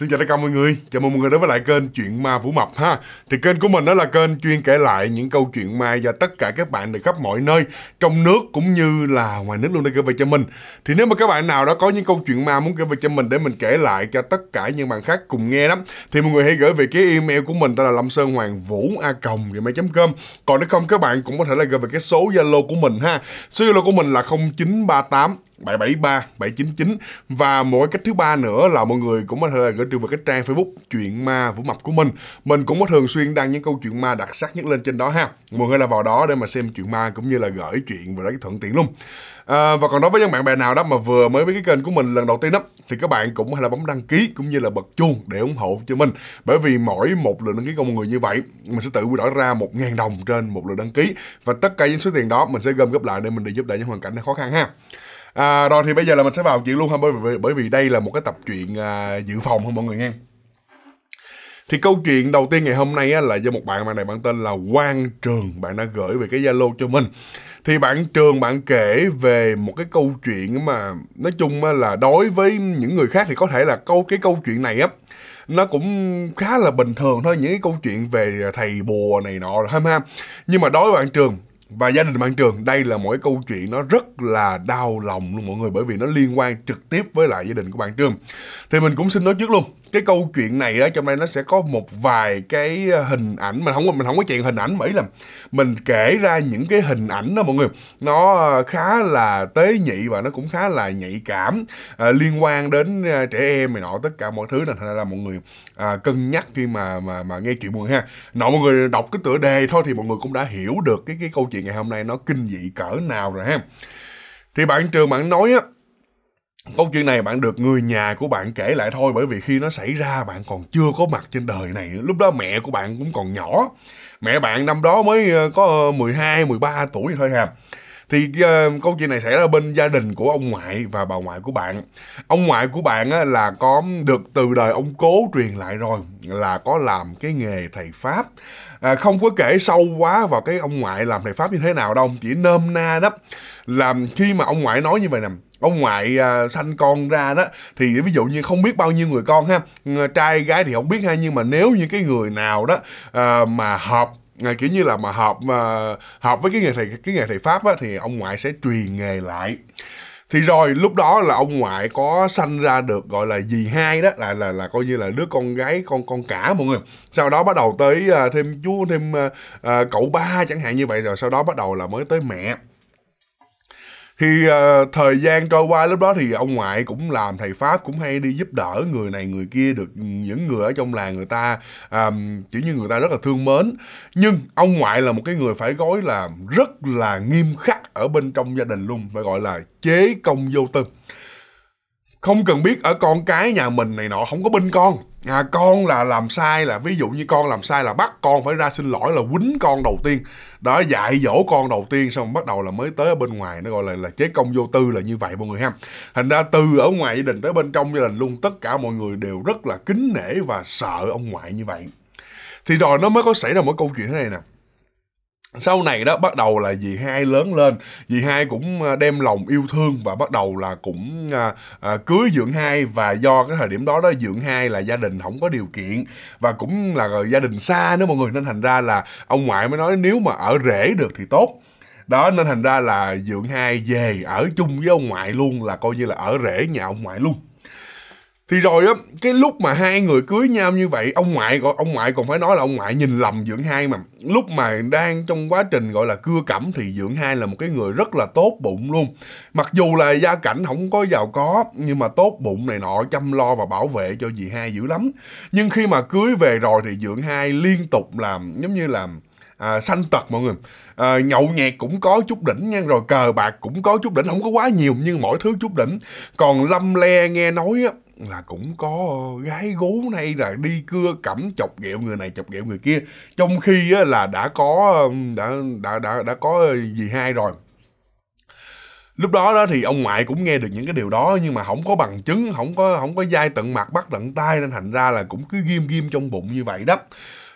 Xin chào tất cả mọi người, chào mừng mọi người đến với lại kênh Chuyện Ma Vũ Mập ha Thì kênh của mình đó là kênh chuyên kể lại những câu chuyện ma và tất cả các bạn từ khắp mọi nơi Trong nước cũng như là ngoài nước luôn đây kể về cho mình Thì nếu mà các bạn nào đó có những câu chuyện ma muốn kể về cho mình để mình kể lại cho tất cả những bạn khác cùng nghe lắm Thì mọi người hãy gửi về cái email của mình đó là lâm sơn hoàng vũ a còng com Còn nếu không các bạn cũng có thể là gửi về cái số Zalo của mình ha Số Zalo của mình là 0938 773, 799 và một cái cách thứ ba nữa là mọi người cũng có thể là gửi trường vào cái trang Facebook chuyện ma vũ mập của mình. Mình cũng có thường xuyên đăng những câu chuyện ma đặc sắc nhất lên trên đó ha. Mọi người là vào đó để mà xem chuyện ma cũng như là gửi chuyện và đó thuận tiện luôn. À, và còn đối với những bạn bè nào đó mà vừa mới với cái kênh của mình lần đầu tiên đó thì các bạn cũng có thể là bấm đăng ký cũng như là bật chuông để ủng hộ cho mình bởi vì mỗi một lượt đăng ký của mọi người như vậy mình sẽ tự quy đổi ra một ngàn đồng trên một lượt đăng ký và tất cả những số tiền đó mình sẽ gom góp lại để mình đi giúp đỡ những hoàn cảnh khó khăn ha à, rồi thì bây giờ là mình sẽ vào chuyện luôn ha bởi vì, bởi vì đây là một cái tập truyện à, dự phòng không mọi người nghe thì câu chuyện đầu tiên ngày hôm nay á, là do một bạn bạn này bạn tên là Quang Trường bạn đã gửi về cái Zalo cho mình thì bạn Trường bạn kể về một cái câu chuyện mà nói chung á, là đối với những người khác thì có thể là câu cái câu chuyện này á nó cũng khá là bình thường thôi những cái câu chuyện về thầy bùa này nọ ha ha nhưng mà đối với bạn Trường và gia đình bạn trường đây là mỗi câu chuyện nó rất là đau lòng luôn mọi người bởi vì nó liên quan trực tiếp với lại gia đình của bạn trường thì mình cũng xin nói trước luôn cái câu chuyện này ở trong đây nó sẽ có một vài cái hình ảnh mình không mình không có chuyện hình ảnh mấy là mình kể ra những cái hình ảnh đó mọi người nó khá là tế nhị và nó cũng khá là nhạy cảm à, liên quan đến à, trẻ em này nọ tất cả mọi thứ này thành ra là mọi người à, cân nhắc khi mà mà mà nghe chuyện buồn ha nọ mọi người đọc cái tựa đề thôi thì mọi người cũng đã hiểu được cái cái câu chuyện ngày hôm nay nó kinh dị cỡ nào rồi ha thì bạn trường bạn nói á câu chuyện này bạn được người nhà của bạn kể lại thôi bởi vì khi nó xảy ra bạn còn chưa có mặt trên đời này lúc đó mẹ của bạn cũng còn nhỏ mẹ bạn năm đó mới ờ, có 12, ờ, 13 tuổi thôi ha thì uh, câu chuyện này xảy ra bên gia đình của ông ngoại và bà ngoại của bạn ông ngoại của bạn á, là có được từ đời ông cố truyền lại rồi là có làm cái nghề thầy pháp à, không có kể sâu quá vào cái ông ngoại làm thầy pháp như thế nào đâu chỉ nôm na đó làm khi mà ông ngoại nói như vậy nè ông ngoại à, sanh con ra đó thì ví dụ như không biết bao nhiêu người con ha à, trai gái thì không biết ha nhưng mà nếu như cái người nào đó à, mà hợp à, kiểu như là mà hợp mà hợp với cái nghề thầy cái nghề thầy pháp á, thì ông ngoại sẽ truyền nghề lại thì rồi lúc đó là ông ngoại có sanh ra được gọi là dì hai đó là là là coi như là đứa con gái con con cả mọi người sau đó bắt đầu tới uh, thêm chú thêm uh, cậu ba chẳng hạn như vậy rồi sau đó bắt đầu là mới tới mẹ thì uh, thời gian trôi qua lúc đó thì ông ngoại cũng làm thầy pháp cũng hay đi giúp đỡ người này người kia được những người ở trong làng người ta um, chỉ như người ta rất là thương mến nhưng ông ngoại là một cái người phải gói là rất là nghiêm khắc ở bên trong gia đình luôn phải gọi là chế công vô tư không cần biết ở con cái nhà mình này nọ không có binh con à, con là làm sai là ví dụ như con làm sai là bắt con phải ra xin lỗi là quýnh con đầu tiên đó dạy dỗ con đầu tiên xong bắt đầu là mới tới ở bên ngoài nó gọi là là chế công vô tư là như vậy mọi người ha thành ra từ ở ngoài gia đình tới bên trong gia đình luôn tất cả mọi người đều rất là kính nể và sợ ông ngoại như vậy thì rồi nó mới có xảy ra một câu chuyện thế này nè sau này đó bắt đầu là dì hai lớn lên dì hai cũng à, đem lòng yêu thương và bắt đầu là cũng à, à, cưới dưỡng hai và do cái thời điểm đó đó dưỡng hai là gia đình không có điều kiện và cũng là gia đình xa nữa mọi người nên thành ra là ông ngoại mới nói nếu mà ở rể được thì tốt đó nên thành ra là dưỡng hai về ở chung với ông ngoại luôn là coi như là ở rể nhà ông ngoại luôn thì rồi á cái lúc mà hai người cưới nhau như vậy ông ngoại gọi ông ngoại còn phải nói là ông ngoại nhìn lầm dưỡng hai mà lúc mà đang trong quá trình gọi là cưa cẩm thì dưỡng hai là một cái người rất là tốt bụng luôn mặc dù là gia cảnh không có giàu có nhưng mà tốt bụng này nọ chăm lo và bảo vệ cho dì hai dữ lắm nhưng khi mà cưới về rồi thì dưỡng hai liên tục làm giống như là à, sanh tật mọi người à, nhậu nhẹt cũng có chút đỉnh nha rồi cờ bạc cũng có chút đỉnh không có quá nhiều nhưng mỗi thứ chút đỉnh còn lâm le nghe nói á là cũng có gái gú này là đi cưa cẩm chọc ghẹo người này chọc ghẹo người kia trong khi á, là đã có đã đã đã đã có gì hai rồi lúc đó đó thì ông ngoại cũng nghe được những cái điều đó nhưng mà không có bằng chứng không có không có dai tận mặt bắt tận tay nên thành ra là cũng cứ ghim ghim trong bụng như vậy đó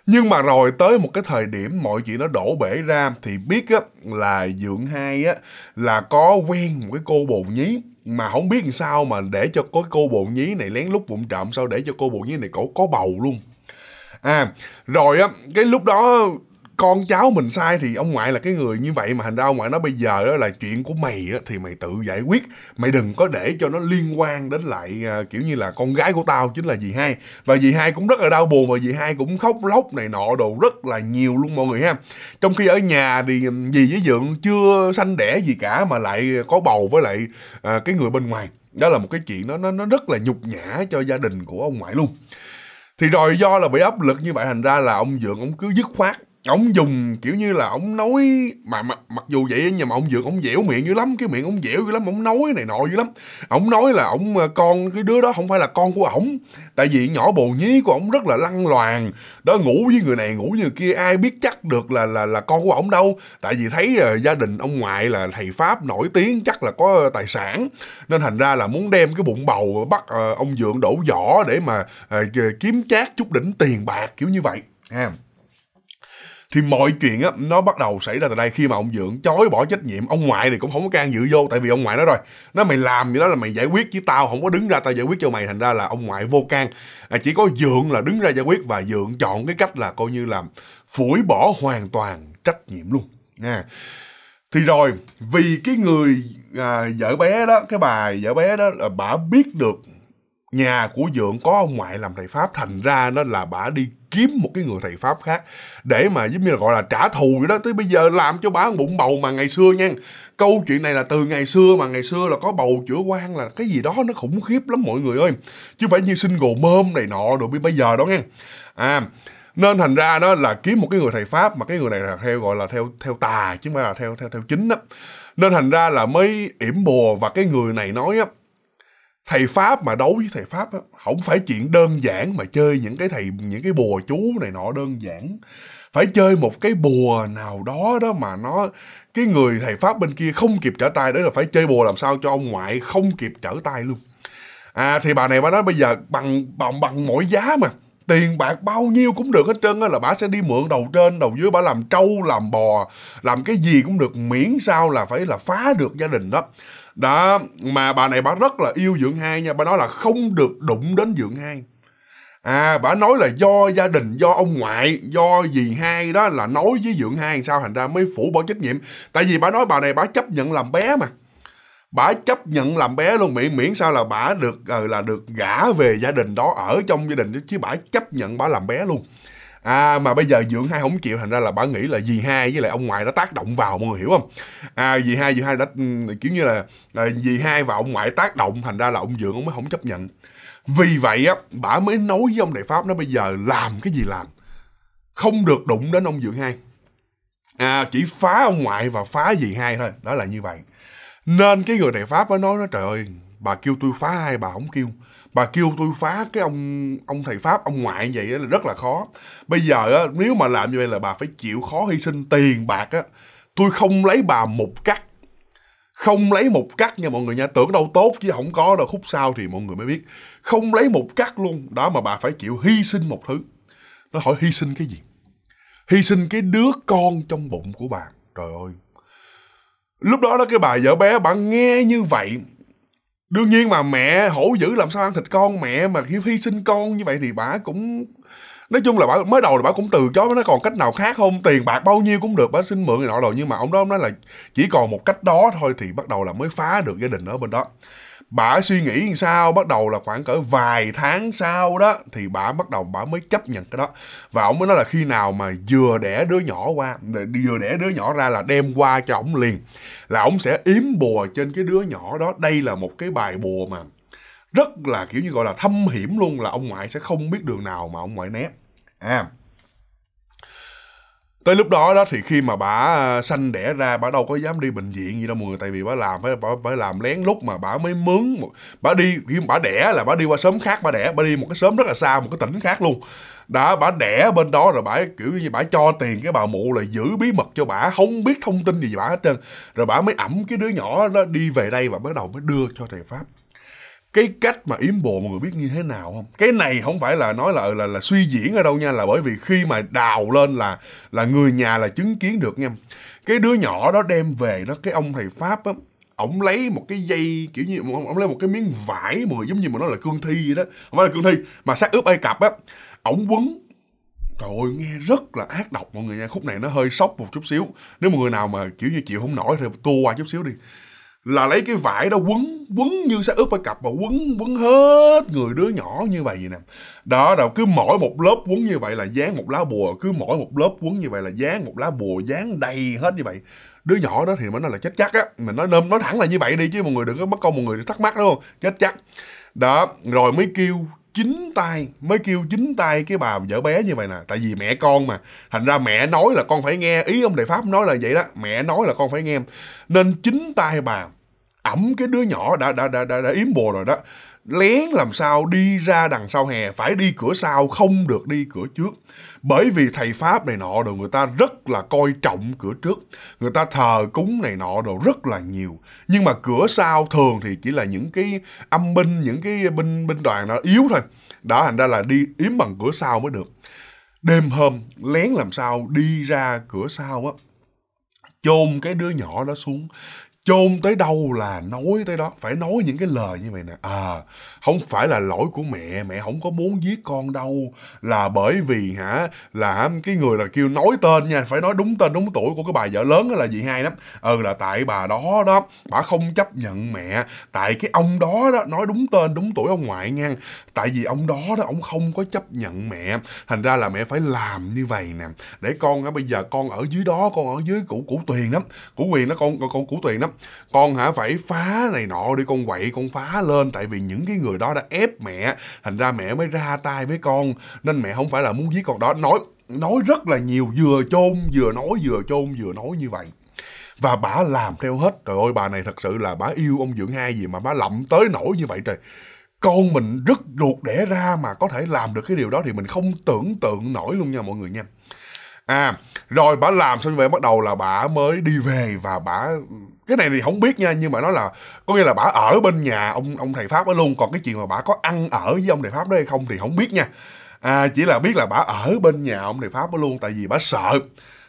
nhưng mà rồi tới một cái thời điểm mọi chuyện nó đổ bể ra thì biết á, là dượng hai á, là có quen một cái cô bồ nhí mà không biết làm sao mà để cho có cô bộ nhí này lén lút vụng trộm sao để cho cô bộ nhí này cổ có bầu luôn à rồi á cái lúc đó con cháu mình sai thì ông ngoại là cái người như vậy mà thành ra ông ngoại nó bây giờ đó là chuyện của mày á, thì mày tự giải quyết mày đừng có để cho nó liên quan đến lại à, kiểu như là con gái của tao chính là dì hai và dì hai cũng rất là đau buồn và dì hai cũng khóc lóc này nọ đồ rất là nhiều luôn mọi người ha trong khi ở nhà thì dì với dượng chưa sanh đẻ gì cả mà lại có bầu với lại à, cái người bên ngoài đó là một cái chuyện nó nó nó rất là nhục nhã cho gia đình của ông ngoại luôn thì rồi do là bị áp lực như vậy thành ra là ông dượng ông cứ dứt khoát ông dùng kiểu như là ông nói mà, mà mặc dù vậy nhưng mà ông dược ông dẻo miệng dữ lắm cái miệng ông dẻo dữ lắm ông nói này nọ dữ lắm ông nói là ông ờ, con cái đứa đó không phải là con của ổng tại vì nhỏ bồ nhí của ổng rất là lăng loàn đó ngủ với người này ngủ với người kia ai biết chắc được là là là con của ổng đâu tại vì thấy là ờ, gia đình ông ngoại là thầy pháp nổi tiếng chắc là có tài sản nên thành ra là muốn đem cái bụng bầu bắt uh, ông dượng đổ vỏ để mà uh, kiếm chát chút đỉnh tiền bạc kiểu như vậy ha yeah thì mọi chuyện á nó bắt đầu xảy ra từ đây khi mà ông dưỡng chối bỏ trách nhiệm ông ngoại thì cũng không có can dự vô tại vì ông ngoại nói rồi nó mày làm gì đó là mày giải quyết chứ tao không có đứng ra tao giải quyết cho mày thành ra là ông ngoại vô can à, chỉ có dượng là đứng ra giải quyết và dượng chọn cái cách là coi như là phủi bỏ hoàn toàn trách nhiệm luôn nha thì rồi vì cái người à, vợ bé đó cái bà vợ bé đó là bà biết được nhà của dượng có ông ngoại làm thầy pháp thành ra nó là bà đi kiếm một cái người thầy pháp khác để mà giống như là gọi là trả thù vậy đó tới bây giờ làm cho bà bụng bầu mà ngày xưa nha câu chuyện này là từ ngày xưa mà ngày xưa là có bầu chữa quan là cái gì đó nó khủng khiếp lắm mọi người ơi chứ phải như single mom này nọ rồi bây giờ đó nghe à nên thành ra đó là kiếm một cái người thầy pháp mà cái người này là theo gọi là theo theo tà chứ không phải là theo theo theo chính đó nên thành ra là mới yểm bùa và cái người này nói á thầy pháp mà đấu với thầy pháp á không phải chuyện đơn giản mà chơi những cái thầy những cái bùa chú này nọ đơn giản phải chơi một cái bùa nào đó đó mà nó cái người thầy pháp bên kia không kịp trở tay đấy là phải chơi bùa làm sao cho ông ngoại không kịp trở tay luôn à thì bà này bà nói bây giờ bằng bằng bằng mọi giá mà tiền bạc bao nhiêu cũng được hết trơn á là bà sẽ đi mượn đầu trên đầu dưới bà làm trâu làm bò làm cái gì cũng được miễn sao là phải là phá được gia đình đó đó mà bà này bà rất là yêu dưỡng hai nha bà nói là không được đụng đến dưỡng hai à bà nói là do gia đình do ông ngoại do dì hai đó là nói với dưỡng hai sao thành ra mới phủ bỏ trách nhiệm tại vì bà nói bà này bà chấp nhận làm bé mà bà chấp nhận làm bé luôn miễn miễn sao là bà được ờ, là được gả về gia đình đó ở trong gia đình chứ bà chấp nhận bà làm bé luôn à mà bây giờ dưỡng hai không chịu thành ra là bà nghĩ là dì hai với lại ông ngoại nó tác động vào mọi người hiểu không à dì hai dì hai đã ừ, kiểu như là, là dì hai và ông ngoại tác động thành ra là ông dưỡng ông mới không chấp nhận vì vậy á bà mới nói với ông đại pháp nó bây giờ làm cái gì làm không được đụng đến ông dưỡng hai à chỉ phá ông ngoại và phá dì hai thôi đó là như vậy nên cái người đại pháp mới nói nó trời ơi bà kêu tôi phá hai bà không kêu bà kêu tôi phá cái ông ông thầy pháp ông ngoại vậy là rất là khó bây giờ á, nếu mà làm như vậy là bà phải chịu khó hy sinh tiền bạc á tôi không lấy bà một cắt không lấy một cắt nha mọi người nha tưởng đâu tốt chứ không có đâu khúc sau thì mọi người mới biết không lấy một cắt luôn đó mà bà phải chịu hy sinh một thứ nó hỏi hy sinh cái gì hy sinh cái đứa con trong bụng của bà trời ơi lúc đó đó cái bà vợ bé bà nghe như vậy đương nhiên mà mẹ hổ dữ làm sao ăn thịt con mẹ mà khi hy sinh con như vậy thì bà cũng nói chung là bà mới đầu là bà cũng từ chối nó còn cách nào khác không tiền bạc bao nhiêu cũng được bà xin mượn này nọ rồi nhưng mà ông đó ông nói là chỉ còn một cách đó thôi thì bắt đầu là mới phá được gia đình ở bên đó bả suy nghĩ sao bắt đầu là khoảng cỡ vài tháng sau đó thì bà bắt đầu bà mới chấp nhận cái đó và ông mới nói là khi nào mà vừa đẻ đứa nhỏ qua vừa đẻ đứa nhỏ ra là đem qua cho ổng liền là ổng sẽ yếm bùa trên cái đứa nhỏ đó đây là một cái bài bùa mà rất là kiểu như gọi là thâm hiểm luôn là ông ngoại sẽ không biết đường nào mà ông ngoại né à tới lúc đó đó thì khi mà bà sanh đẻ ra bà đâu có dám đi bệnh viện gì đâu mọi người tại vì bà làm phải bà, phải làm lén lút mà bà mới mướn bà đi khi bà đẻ là bà đi qua sớm khác bà đẻ bà đi một cái sớm rất là xa một cái tỉnh khác luôn đã bà đẻ bên đó rồi bà kiểu như bà cho tiền cái bà mụ là giữ bí mật cho bà không biết thông tin gì bà hết trơn rồi bà mới ẩm cái đứa nhỏ đó đi về đây và bắt đầu mới đưa cho thầy pháp cái cách mà yếm bồ mọi người biết như thế nào không cái này không phải là nói là là là suy diễn ở đâu nha là bởi vì khi mà đào lên là là người nhà là chứng kiến được nha cái đứa nhỏ đó đem về đó cái ông thầy pháp á ổng lấy một cái dây kiểu như ông lấy một cái miếng vải mà giống như mà nó là cương thi vậy đó không phải là cương thi mà xác ướp ai cặp á ổng quấn trời ơi nghe rất là ác độc mọi người nha khúc này nó hơi sốc một chút xíu nếu mọi người nào mà kiểu như chịu không nổi thì tua qua chút xíu đi là lấy cái vải đó quấn quấn như xác ướp ở cặp mà quấn quấn hết người đứa nhỏ như vậy nè đó đâu cứ mỗi một lớp quấn như vậy là dán một lá bùa cứ mỗi một lớp quấn như vậy là dán một lá bùa dán đầy hết như vậy đứa nhỏ đó thì mới nói là chết chắc á mình nói nôm nói thẳng là như vậy đi chứ mọi người đừng có mất công một người thắc mắc đúng không chết chắc đó rồi mới kêu chính tay mới kêu chính tay cái bà vợ bé như vậy nè tại vì mẹ con mà thành ra mẹ nói là con phải nghe ý ông đại pháp nói là vậy đó mẹ nói là con phải nghe nên chính tay bà ẩm cái đứa nhỏ đã đã đã đã, đã yếm bồ rồi đó lén làm sao đi ra đằng sau hè phải đi cửa sau không được đi cửa trước bởi vì thầy pháp này nọ đồ người ta rất là coi trọng cửa trước người ta thờ cúng này nọ đồ rất là nhiều nhưng mà cửa sau thường thì chỉ là những cái âm binh những cái binh binh đoàn nó yếu thôi đó thành ra là đi yếm bằng cửa sau mới được đêm hôm lén làm sao đi ra cửa sau á chôn cái đứa nhỏ đó xuống chôn tới đâu là nói tới đó phải nói những cái lời như vậy nè à không phải là lỗi của mẹ mẹ không có muốn giết con đâu là bởi vì hả là cái người là kêu nói tên nha phải nói đúng tên đúng tuổi của cái bà vợ lớn là gì hai lắm ừ là tại bà đó đó bà không chấp nhận mẹ tại cái ông đó đó nói đúng tên đúng tuổi ông ngoại nha tại vì ông đó đó ông không có chấp nhận mẹ thành ra là mẹ phải làm như vậy nè để con á bây giờ con ở dưới đó con ở dưới cũ cũ tuyền lắm cũ quyền đó con con, cũ củ tuyền lắm con hả phải phá này nọ đi con quậy con phá lên tại vì những cái người đó đã ép mẹ thành ra mẹ mới ra tay với con nên mẹ không phải là muốn giết con đó nói nói rất là nhiều vừa chôn vừa nói vừa chôn vừa nói như vậy và bà làm theo hết trời ơi bà này thật sự là bà yêu ông dưỡng hai gì mà bà lậm tới nổi như vậy trời con mình rất ruột đẻ ra mà có thể làm được cái điều đó thì mình không tưởng tượng nổi luôn nha mọi người nha à rồi bà làm xong vậy bắt đầu là bà mới đi về và bà cái này thì không biết nha nhưng mà nói là có nghĩa là bà ở bên nhà ông ông thầy pháp đó luôn còn cái chuyện mà bà có ăn ở với ông thầy pháp đó hay không thì không biết nha à chỉ là biết là bà ở bên nhà ông thầy pháp đó luôn tại vì bà sợ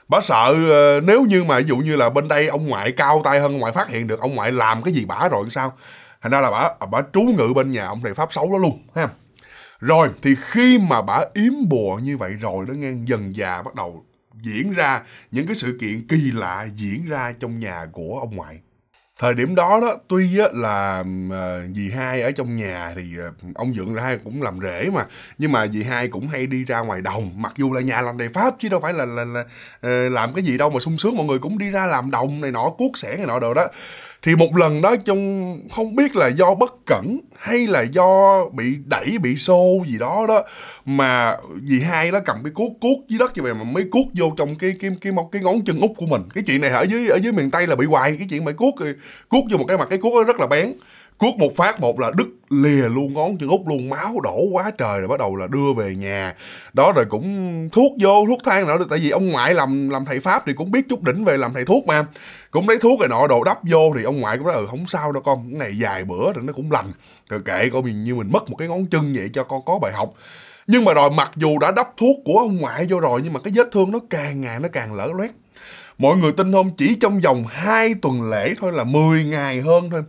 bà sợ ờ, nếu như mà ví dụ như là bên đây ông ngoại cao tay hơn ông ngoại phát hiện được ông ngoại làm cái gì bà rồi sao thành ra là bả bả trú ngự bên nhà ông thầy pháp xấu đó luôn ha rồi thì khi mà bả yếm bùa như vậy rồi đó nghe dần già bắt đầu diễn ra những cái sự kiện kỳ lạ diễn ra trong nhà của ông ngoại thời điểm đó đó tuy á, là ờ, dì hai ở trong nhà thì ờ, ông dựng ra cũng làm rễ mà nhưng mà dì hai cũng hay đi ra ngoài đồng mặc dù là nhà làm đầy pháp chứ đâu phải là, là, là ờ, làm cái gì đâu mà sung sướng mọi người cũng đi ra làm đồng này nọ cuốc sẻ này nọ đồ đó thì một lần đó trong không biết là do bất cẩn hay là do bị đẩy bị xô gì đó đó mà dì hai nó cầm cái cuốc cuốc dưới đất như vậy mà mới cuốc vô trong cái cái cái một cái ngón chân út của mình cái chuyện này ở dưới ở dưới miền tây là bị hoài cái chuyện mà cuốc cuốc vô một cái mặt cái cuốc nó rất là bén cuốc một phát một là đứt lìa luôn ngón chân út luôn máu đổ quá trời rồi bắt đầu là đưa về nhà đó rồi cũng thuốc vô thuốc thang nữa tại vì ông ngoại làm làm thầy pháp thì cũng biết chút đỉnh về làm thầy thuốc mà cũng lấy thuốc rồi nọ đồ đắp vô thì ông ngoại cũng nói ừ không sao đâu con cái này dài bữa rồi nó cũng lành rồi kệ coi mình như mình mất một cái ngón chân vậy cho con có bài học nhưng mà rồi mặc dù đã đắp thuốc của ông ngoại vô rồi nhưng mà cái vết thương nó càng ngày nó càng lở loét mọi người tin không chỉ trong vòng 2 tuần lễ thôi là 10 ngày hơn thôi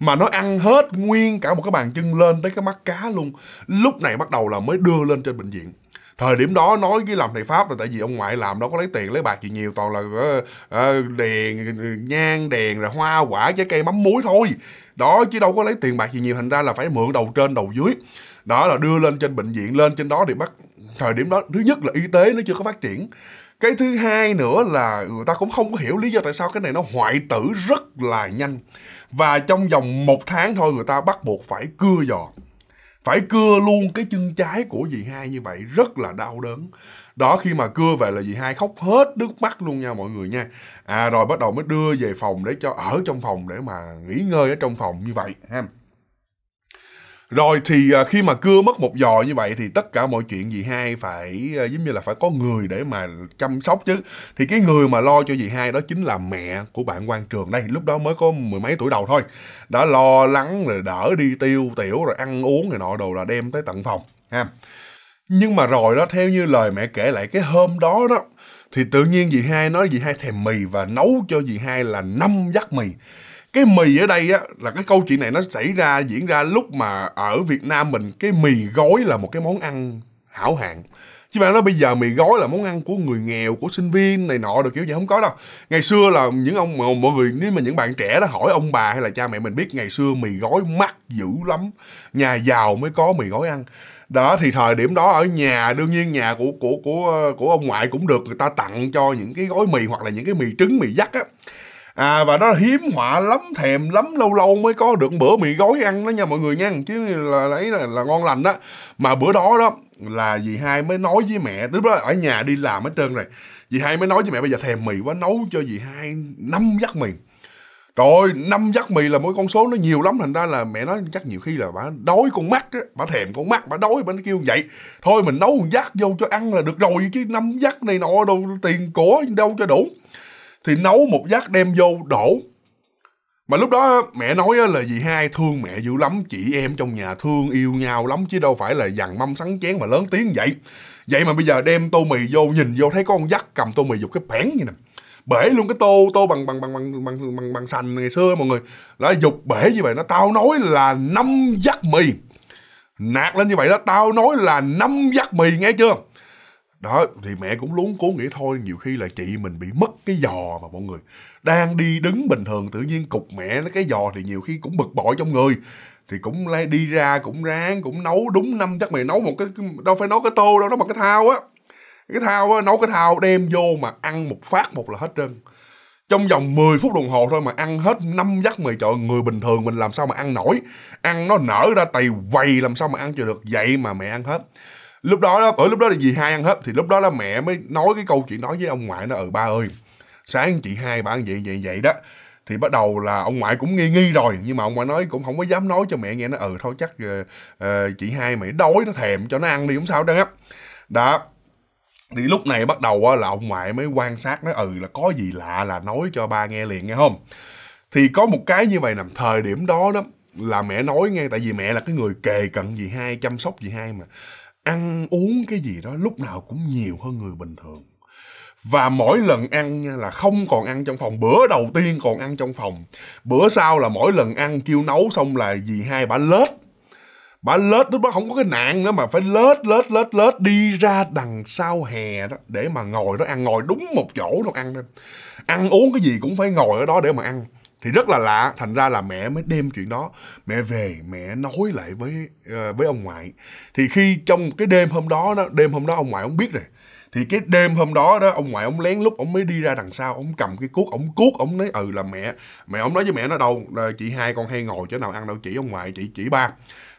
mà nó ăn hết nguyên cả một cái bàn chân lên tới cái mắt cá luôn lúc này bắt đầu là mới đưa lên trên bệnh viện thời điểm đó nói với làm thầy pháp là tại vì ông ngoại làm đâu có lấy tiền lấy bạc gì nhiều toàn là uh, đèn nhang đèn rồi hoa quả trái cây mắm muối thôi đó chứ đâu có lấy tiền bạc gì nhiều thành ra là phải mượn đầu trên đầu dưới đó là đưa lên trên bệnh viện lên trên đó thì bắt thời điểm đó thứ nhất là y tế nó chưa có phát triển cái thứ hai nữa là người ta cũng không có hiểu lý do tại sao cái này nó hoại tử rất là nhanh và trong vòng một tháng thôi người ta bắt buộc phải cưa giò phải cưa luôn cái chân trái của dì hai như vậy rất là đau đớn đó khi mà cưa về là dì hai khóc hết nước mắt luôn nha mọi người nha à rồi bắt đầu mới đưa về phòng để cho ở trong phòng để mà nghỉ ngơi ở trong phòng như vậy ha rồi thì à, khi mà cưa mất một giò như vậy thì tất cả mọi chuyện dì hai phải à, giống như là phải có người để mà chăm sóc chứ thì cái người mà lo cho dì hai đó chính là mẹ của bạn quan trường đây lúc đó mới có mười mấy tuổi đầu thôi đã lo lắng rồi đỡ đi tiêu tiểu rồi ăn uống này nọ đồ là đem tới tận phòng ha nhưng mà rồi đó theo như lời mẹ kể lại cái hôm đó đó thì tự nhiên dì hai nói dì hai thèm mì và nấu cho dì hai là năm vắt mì cái mì ở đây á là cái câu chuyện này nó xảy ra diễn ra lúc mà ở Việt Nam mình cái mì gói là một cái món ăn hảo hạng chứ mà nó bây giờ mì gói là món ăn của người nghèo của sinh viên này nọ được kiểu gì không có đâu ngày xưa là những ông mọi người nếu mà những bạn trẻ đó hỏi ông bà hay là cha mẹ mình biết ngày xưa mì gói mắc dữ lắm nhà giàu mới có mì gói ăn đó thì thời điểm đó ở nhà đương nhiên nhà của của của của ông ngoại cũng được người ta tặng cho những cái gói mì hoặc là những cái mì trứng mì dắt á à và nó hiếm họa lắm thèm lắm lâu lâu mới có được bữa mì gói ăn đó nha mọi người nha chứ là lấy là, là ngon lành đó mà bữa đó đó là dì hai mới nói với mẹ tức là ở nhà đi làm hết trơn rồi dì hai mới nói với mẹ bây giờ thèm mì quá nấu cho dì hai năm giấc mì rồi năm giấc mì là mỗi con số nó nhiều lắm Thành ra là mẹ nói chắc nhiều khi là bà đói con mắt á Bà thèm con mắt, bà đói, bà nó kêu vậy Thôi mình nấu một giấc vô cho ăn là được rồi Chứ năm giấc này nọ đâu tiền của đâu cho đủ thì nấu một vắt đem vô đổ mà lúc đó mẹ nói là dì hai thương mẹ dữ lắm chị em trong nhà thương yêu nhau lắm chứ đâu phải là dằn mâm sắn chén mà lớn tiếng vậy vậy mà bây giờ đem tô mì vô nhìn vô thấy có con vắt cầm tô mì dục cái bẻn như nè bể luôn cái tô tô bằng bằng bằng bằng bằng bằng, bằng sành ngày xưa mọi người đó dục bể như vậy nó tao nói là năm vắt mì nạt lên như vậy đó tao nói là năm vắt mì nghe chưa đó thì mẹ cũng luôn cố nghĩ thôi nhiều khi là chị mình bị mất cái giò mà mọi người đang đi đứng bình thường tự nhiên cục mẹ nó cái giò thì nhiều khi cũng bực bội trong người thì cũng đi ra cũng ráng cũng nấu đúng năm chắc mày nấu một cái đâu phải nấu cái tô đâu đó mà cái thao á cái thao á nấu cái thao đem vô mà ăn một phát một là hết trơn trong vòng 10 phút đồng hồ thôi mà ăn hết năm giấc mì trời người bình thường mình làm sao mà ăn nổi ăn nó nở ra tầy quầy làm sao mà ăn cho được vậy mà mẹ ăn hết lúc đó đó ở lúc đó là gì hai ăn hết thì lúc đó là mẹ mới nói cái câu chuyện nói với ông ngoại nó ừ ba ơi sáng chị hai bà ăn vậy vậy vậy đó thì bắt đầu là ông ngoại cũng nghi nghi rồi nhưng mà ông ngoại nói cũng không có dám nói cho mẹ nghe nó ừ thôi chắc uh, chị hai mày đói nó thèm cho nó ăn đi cũng sao đâu á đó thì lúc này bắt đầu là ông ngoại mới quan sát nó ừ là có gì lạ là nói cho ba nghe liền nghe không thì có một cái như vậy nằm thời điểm đó đó là mẹ nói nghe tại vì mẹ là cái người kề cận dì hai chăm sóc dì hai mà ăn uống cái gì đó lúc nào cũng nhiều hơn người bình thường và mỗi lần ăn nha là không còn ăn trong phòng bữa đầu tiên còn ăn trong phòng bữa sau là mỗi lần ăn kêu nấu xong là dì hai bà lết bà lết lúc đó không có cái nạn nữa mà phải lết lết lết lết đi ra đằng sau hè đó để mà ngồi đó ăn ngồi đúng một chỗ luôn ăn đó. ăn uống cái gì cũng phải ngồi ở đó để mà ăn thì rất là lạ thành ra là mẹ mới đem chuyện đó mẹ về mẹ nói lại với ờ, với ông ngoại thì khi trong cái đêm hôm đó đó đêm hôm đó ông ngoại ông biết rồi thì cái đêm hôm đó đó ông ngoại ông lén lúc ông mới đi ra đằng sau ông cầm cái cuốc ông cuốc ông nói ừ là mẹ mẹ ông nói với mẹ nó đâu ờ, chị hai con hay ngồi chỗ nào ăn đâu chỉ ông ngoại chị chỉ ba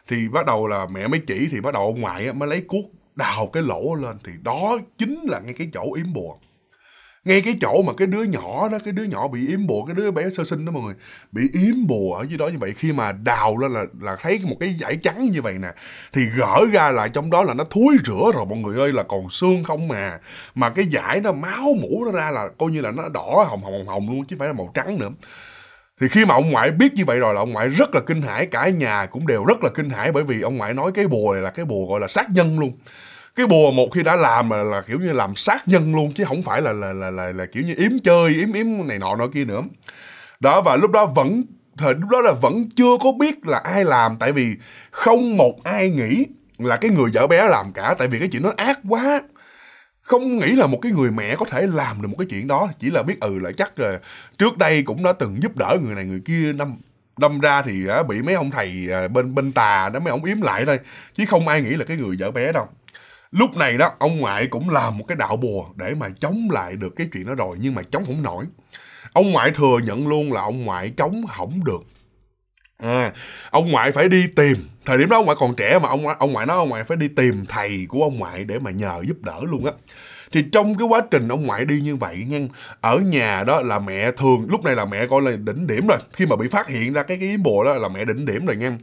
thì bắt đầu là mẹ mới chỉ thì bắt đầu ông ngoại mới lấy cuốc đào cái lỗ lên thì đó chính là ngay cái chỗ yếm buồn ngay cái chỗ mà cái đứa nhỏ đó cái đứa nhỏ bị yếm bùa cái đứa bé sơ sinh đó mọi người bị yếm bùa ở dưới đó như vậy khi mà đào lên là là thấy một cái dải trắng như vậy nè thì gỡ ra lại trong đó là nó thối rửa rồi mọi người ơi là còn xương không mà mà cái dải nó máu mũ nó ra là coi như là nó đỏ hồng hồng hồng hồng luôn chứ phải là màu trắng nữa thì khi mà ông ngoại biết như vậy rồi là ông ngoại rất là kinh hãi cả nhà cũng đều rất là kinh hãi bởi vì ông ngoại nói cái bùa này là cái bùa gọi là sát nhân luôn cái bùa một khi đã làm là, là kiểu như làm sát nhân luôn chứ không phải là là là là, là kiểu như yếm chơi yếm yếm này nọ nọ kia nữa đó và lúc đó vẫn thời lúc đó là vẫn chưa có biết là ai làm tại vì không một ai nghĩ là cái người vợ bé làm cả tại vì cái chuyện nó ác quá không nghĩ là một cái người mẹ có thể làm được một cái chuyện đó chỉ là biết ừ là chắc rồi trước đây cũng đã từng giúp đỡ người này người kia năm đâm ra thì à, bị mấy ông thầy à, bên bên tà đó mấy ông yếm lại thôi chứ không ai nghĩ là cái người vợ bé đâu lúc này đó ông ngoại cũng làm một cái đạo bùa để mà chống lại được cái chuyện đó rồi nhưng mà chống không nổi ông ngoại thừa nhận luôn là ông ngoại chống không được à, ông ngoại phải đi tìm thời điểm đó ông ngoại còn trẻ mà ông ông ngoại nói ông ngoại phải đi tìm thầy của ông ngoại để mà nhờ giúp đỡ luôn á thì trong cái quá trình ông ngoại đi như vậy nha ở nhà đó là mẹ thường lúc này là mẹ coi là đỉnh điểm rồi khi mà bị phát hiện ra cái cái bùa đó là mẹ đỉnh điểm rồi nha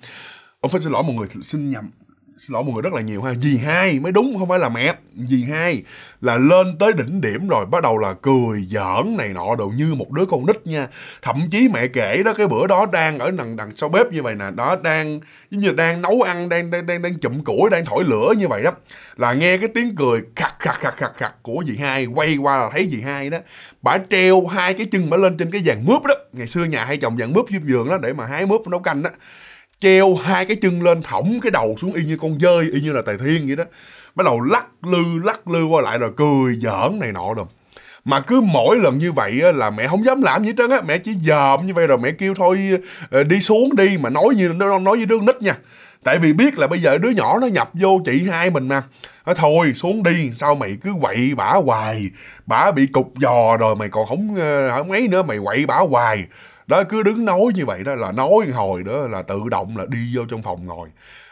ông phải xin lỗi mọi người xin nhầm xin lỗi mọi người rất là nhiều ha dì hai mới đúng không phải là mẹ dì hai là lên tới đỉnh điểm rồi bắt đầu là cười giỡn này nọ đồ như một đứa con nít nha thậm chí mẹ kể đó cái bữa đó đang ở đằng đằng sau bếp như vậy nè đó đang giống như đang nấu ăn đang đang đang đang chụm củi đang thổi lửa như vậy đó là nghe cái tiếng cười khặt khặt khặt khặt khặt của dì hai quay qua là thấy dì hai đó bả treo hai cái chân bả lên trên cái giàn mướp đó ngày xưa nhà hai chồng giàn mướp dưới giường đó để mà hái mướp nấu canh đó treo hai cái chân lên thõng cái đầu xuống y như con dơi y như là tài thiên vậy đó bắt đầu lắc lư lắc lư qua lại rồi cười giỡn này nọ rồi mà cứ mỗi lần như vậy á, là mẹ không dám làm gì hết trơn á mẹ chỉ dòm như vậy rồi mẹ kêu thôi ờ, đi xuống đi mà nói như nói với đứa nít nha tại vì biết là bây giờ đứa nhỏ nó nhập vô chị hai mình mà nói ờ, thôi xuống đi sao mày cứ quậy bả hoài bả bị cục giò rồi mày còn không ờ, không ấy nữa mày quậy bả hoài đó cứ đứng nói như vậy đó là nói hồi đó là tự động là đi vô trong phòng ngồi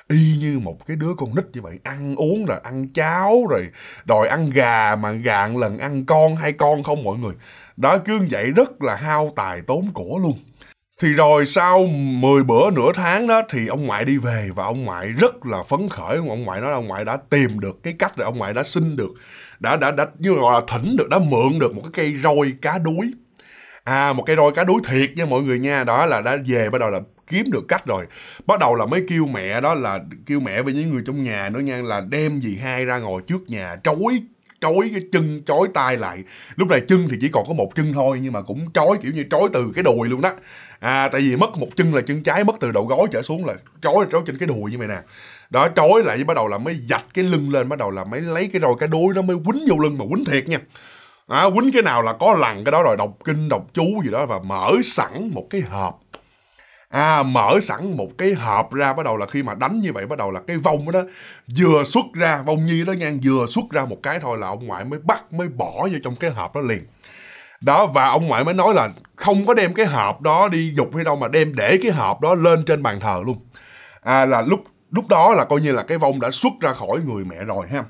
y như một cái đứa con nít như vậy ăn uống rồi ăn cháo rồi đòi ăn gà mà gà lần ăn con hay con không mọi người đó cứ vậy rất là hao tài tốn của luôn thì rồi sau 10 bữa nửa tháng đó thì ông ngoại đi về và ông ngoại rất là phấn khởi ông ngoại nói là ông ngoại đã tìm được cái cách rồi ông ngoại đã xin được đã đã đã như gọi là thỉnh được đã mượn được một cái cây roi cá đuối à một cái roi cá đuối thiệt nha mọi người nha đó là đã về bắt đầu là kiếm được cách rồi bắt đầu là mới kêu mẹ đó là kêu mẹ với những người trong nhà nữa nha là đem dì hai ra ngồi trước nhà trói trói cái chân trói tay lại lúc này chân thì chỉ còn có một chân thôi nhưng mà cũng trói kiểu như trói từ cái đùi luôn đó à tại vì mất một chân là chân trái mất từ đầu gối trở xuống là trói trói trên cái đùi như vậy nè đó trói lại bắt đầu là mới dạch cái lưng lên bắt đầu là mới lấy cái rồi cái đuối nó mới quýnh vô lưng mà quýnh thiệt nha à, quýnh cái nào là có lần cái đó rồi đọc kinh đọc chú gì đó và mở sẵn một cái hộp à mở sẵn một cái hộp ra bắt đầu là khi mà đánh như vậy bắt đầu là cái vong đó vừa xuất ra vong nhi đó ngang vừa xuất ra một cái thôi là ông ngoại mới bắt mới bỏ vô trong cái hộp đó liền đó và ông ngoại mới nói là không có đem cái hộp đó đi dục hay đâu mà đem để cái hộp đó lên trên bàn thờ luôn à là lúc lúc đó là coi như là cái vong đã xuất ra khỏi người mẹ rồi ha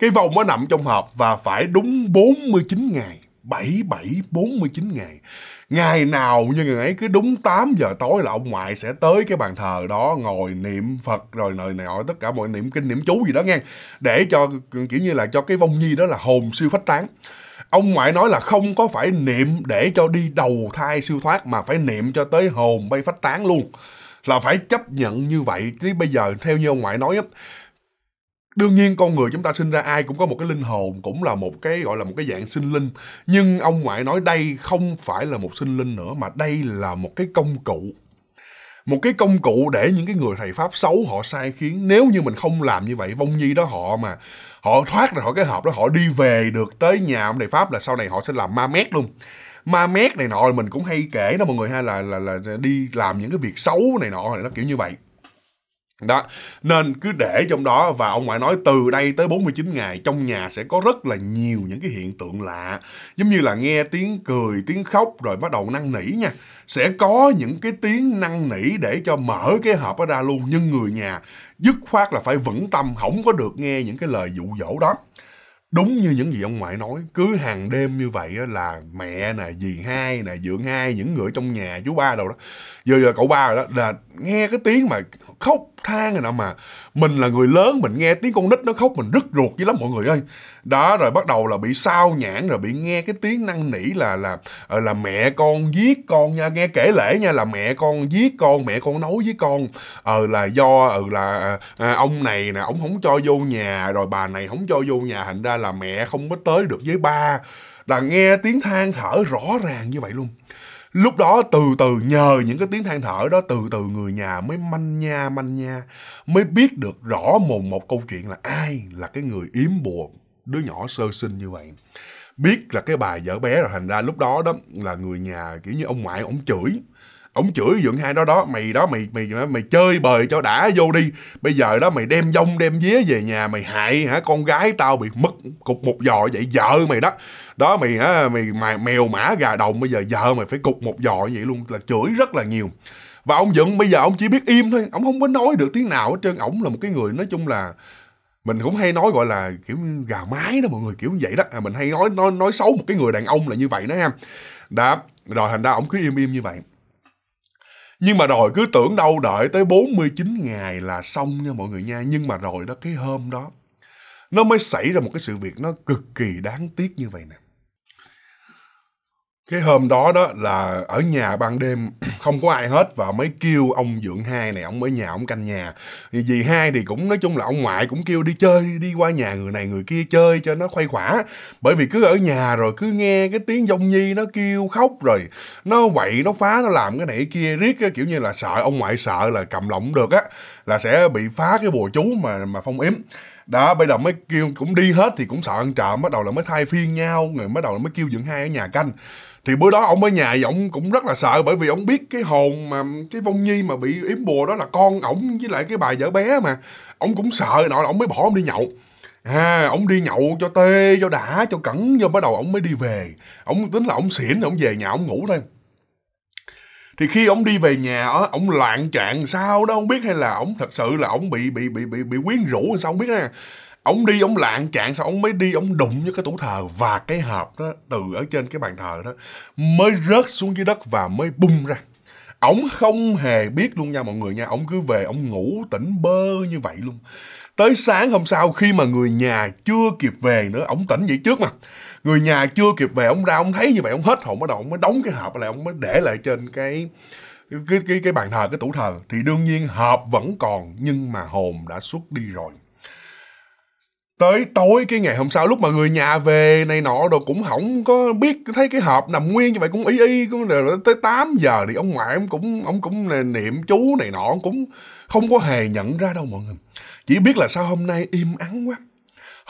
cái vòng nó nằm trong hộp và phải đúng 49 ngày. 7, 7, 49 ngày. Ngày nào như ngày ấy cứ đúng 8 giờ tối là ông ngoại sẽ tới cái bàn thờ đó ngồi niệm Phật rồi nời nọ tất cả mọi niệm kinh, niệm chú gì đó nghe. Để cho kiểu như là cho cái vong nhi đó là hồn siêu phách tán. Ông ngoại nói là không có phải niệm để cho đi đầu thai siêu thoát mà phải niệm cho tới hồn bay phách tán luôn là phải chấp nhận như vậy chứ bây giờ theo như ông ngoại nói đương nhiên con người chúng ta sinh ra ai cũng có một cái linh hồn cũng là một cái gọi là một cái dạng sinh linh nhưng ông ngoại nói đây không phải là một sinh linh nữa mà đây là một cái công cụ một cái công cụ để những cái người thầy pháp xấu họ sai khiến nếu như mình không làm như vậy vong nhi đó họ mà họ thoát ra khỏi cái hộp đó họ đi về được tới nhà ông thầy pháp là sau này họ sẽ làm ma mét luôn ma mét này nọ mình cũng hay kể đó mọi người hay là là là đi làm những cái việc xấu này nọ này nó kiểu như vậy đó nên cứ để trong đó và ông ngoại nói từ đây tới 49 ngày trong nhà sẽ có rất là nhiều những cái hiện tượng lạ giống như là nghe tiếng cười tiếng khóc rồi bắt đầu năn nỉ nha sẽ có những cái tiếng năn nỉ để cho mở cái hộp đó ra luôn nhưng người nhà dứt khoát là phải vững tâm không có được nghe những cái lời dụ dỗ đó đúng như những gì ông ngoại nói cứ hàng đêm như vậy là mẹ nè dì hai nè dượng hai những người trong nhà chú ba đâu đó giờ giờ cậu ba rồi đó là nghe cái tiếng mà khóc thang rồi nào mà mình là người lớn mình nghe tiếng con nít nó khóc mình rất ruột dữ lắm mọi người ơi đó rồi bắt đầu là bị sao nhãn rồi bị nghe cái tiếng năn nỉ là là ờ, là mẹ con giết con nha nghe kể lễ nha là mẹ con giết con mẹ con nấu với con ờ là do ờ là à, ông này nè ông không cho vô nhà rồi bà này không cho vô nhà thành ra là mẹ không có tới được với ba là nghe tiếng than thở rõ ràng như vậy luôn lúc đó từ từ nhờ những cái tiếng than thở đó từ từ người nhà mới manh nha manh nha mới biết được rõ mồn một câu chuyện là ai là cái người yếm bùa đứa nhỏ sơ sinh như vậy biết là cái bà vợ bé rồi thành ra lúc đó đó là người nhà kiểu như ông ngoại ông chửi ông chửi dựng hai đó đó mày đó mày mày mày, chơi bời cho đã vô đi bây giờ đó mày đem dông đem vía về nhà mày hại hả con gái tao bị mất cục một giò vậy vợ mày đó đó mày á mày mà, mèo mã gà đồng bây giờ vợ mày phải cục một giò vậy luôn là chửi rất là nhiều và ông dựng bây giờ ông chỉ biết im thôi ông không có nói được tiếng nào hết trơn ổng là một cái người nói chung là mình cũng hay nói gọi là kiểu gà mái đó mọi người kiểu như vậy đó à, mình hay nói nói nói xấu một cái người đàn ông là như vậy đó em đã rồi thành ra ổng cứ im im như vậy nhưng mà rồi cứ tưởng đâu đợi tới 49 ngày là xong nha mọi người nha nhưng mà rồi đó cái hôm đó nó mới xảy ra một cái sự việc nó cực kỳ đáng tiếc như vậy nè cái hôm đó đó là ở nhà ban đêm không có ai hết và mới kêu ông dượng hai này ông ở nhà ông canh nhà vì dì hai thì cũng nói chung là ông ngoại cũng kêu đi chơi đi qua nhà người này người kia chơi cho nó khuây khỏa bởi vì cứ ở nhà rồi cứ nghe cái tiếng dông nhi nó kêu khóc rồi nó quậy nó phá nó làm cái này cái kia riết cái kiểu như là sợ ông ngoại sợ là cầm lỏng được á là sẽ bị phá cái bùa chú mà mà phong yếm đó bây đầu mới kêu cũng đi hết thì cũng sợ ăn trộm bắt đầu là mới thay phiên nhau người bắt đầu là mới kêu dưỡng hai ở nhà canh thì bữa đó ông ở nhà thì cũng rất là sợ bởi vì ông biết cái hồn mà cái vong nhi mà bị yếm bùa đó là con ổng với lại cái bà vợ bé mà ông cũng sợ nọ là ông mới bỏ ông đi nhậu à ông đi nhậu cho tê cho đã cho cẩn cho bắt đầu ông mới đi về ông tính là ông xỉn ông về nhà ông ngủ thôi thì khi ông đi về nhà á ông loạn trạng sao đó không biết hay là ông thật sự là ông bị bị bị bị bị quyến rũ sao không biết nè ông đi ông lạng chạng sao ông mới đi ông đụng với cái tủ thờ và cái hộp đó từ ở trên cái bàn thờ đó mới rớt xuống dưới đất và mới bung ra ổng không hề biết luôn nha mọi người nha ổng cứ về ổng ngủ tỉnh bơ như vậy luôn tới sáng hôm sau khi mà người nhà chưa kịp về nữa ổng tỉnh vậy trước mà người nhà chưa kịp về ổng ra ổng thấy như vậy ổng hết hồn bắt đầu ổng mới đóng cái hộp lại ổng mới để lại trên cái cái cái cái bàn thờ cái tủ thờ thì đương nhiên hộp vẫn còn nhưng mà hồn đã xuất đi rồi tới tối cái ngày hôm sau lúc mà người nhà về này nọ đồ cũng không có biết thấy cái hộp nằm nguyên như vậy cũng y y cũng rồi tới 8 giờ thì ông ngoại ông cũng ông cũng niệm chú này nọ cũng không có hề nhận ra đâu mọi người chỉ biết là sao hôm nay im ắng quá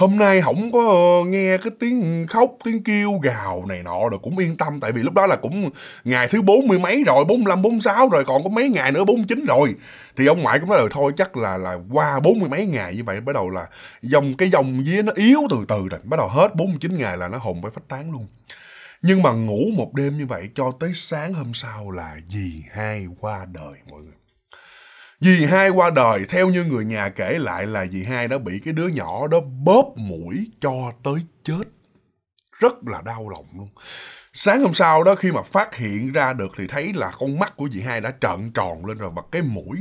hôm nay không có ờ, nghe cái tiếng khóc tiếng kêu gào này nọ rồi cũng yên tâm tại vì lúc đó là cũng ngày thứ bốn mươi mấy rồi bốn mươi lăm bốn sáu rồi còn có mấy ngày nữa bốn chín rồi thì ông ngoại cũng nói là ừ, thôi chắc là là qua bốn mươi mấy ngày như vậy bắt đầu là dòng cái dòng vía nó yếu từ từ rồi bắt đầu hết bốn mươi chín ngày là nó hồn phải phát tán luôn nhưng mà ngủ một đêm như vậy cho tới sáng hôm sau là dì hai qua đời mọi người Dì hai qua đời theo như người nhà kể lại là dì hai đã bị cái đứa nhỏ đó bóp mũi cho tới chết. Rất là đau lòng luôn sáng hôm sau đó khi mà phát hiện ra được thì thấy là con mắt của chị hai đã trợn tròn lên rồi và cái mũi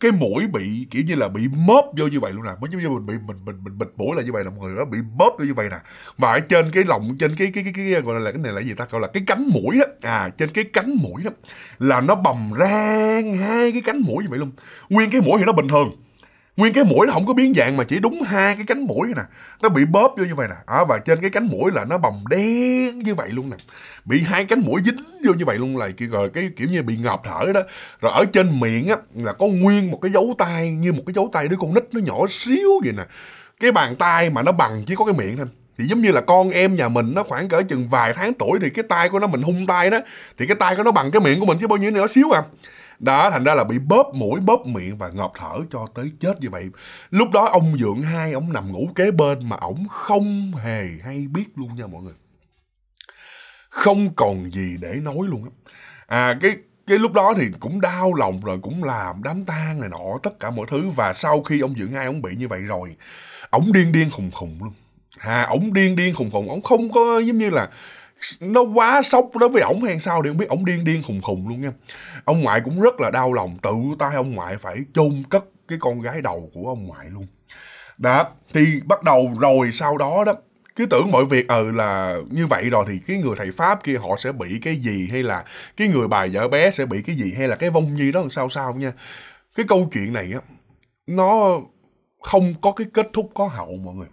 cái mũi bị kiểu như là bị móp vô như vậy luôn nè mới giống như mình bị mình mình mình bịt mũi là như vậy là mọi người đó bị móp vô như vậy nè mà ở trên cái lồng trên cái cái cái cái gọi là cái này là gì ta gọi là cái cánh mũi đó à trên cái cánh mũi đó là nó bầm rang hai cái cánh mũi như vậy luôn nguyên cái mũi thì nó bình thường nguyên cái mũi nó không có biến dạng mà chỉ đúng hai cái cánh mũi nè nó bị bóp vô như vậy nè à, và trên cái cánh mũi là nó bầm đen như vậy luôn nè bị hai cánh mũi dính vô như vậy luôn là rồi cái kiểu như bị ngợp thở đó rồi ở trên miệng á là có nguyên một cái dấu tay như một cái dấu tay đứa con nít nó nhỏ xíu vậy nè cái bàn tay mà nó bằng chỉ có cái miệng thôi thì giống như là con em nhà mình nó khoảng cỡ chừng vài tháng tuổi thì cái tay của nó mình hung tay đó thì cái tay của nó bằng cái miệng của mình chứ bao nhiêu nữa xíu à đó thành ra là bị bóp mũi bóp miệng và ngọt thở cho tới chết như vậy lúc đó ông dượng hai ông nằm ngủ kế bên mà ổng không hề hay biết luôn nha mọi người không còn gì để nói luôn á à cái cái lúc đó thì cũng đau lòng rồi cũng làm đám tang này nọ tất cả mọi thứ và sau khi ông dưỡng hai ông bị như vậy rồi ổng điên điên khùng khùng luôn hà ổng điên điên khùng khùng ổng không có giống như là nó quá sốc đối với ổng hay sao thì không biết ổng điên điên khùng khùng luôn nha ông ngoại cũng rất là đau lòng tự tay ông ngoại phải chôn cất cái con gái đầu của ông ngoại luôn đó thì bắt đầu rồi sau đó đó cứ tưởng mọi việc ừ là như vậy rồi thì cái người thầy pháp kia họ sẽ bị cái gì hay là cái người bà vợ bé sẽ bị cái gì hay là cái vong nhi đó làm sao sao nha cái câu chuyện này á nó không có cái kết thúc có hậu mọi người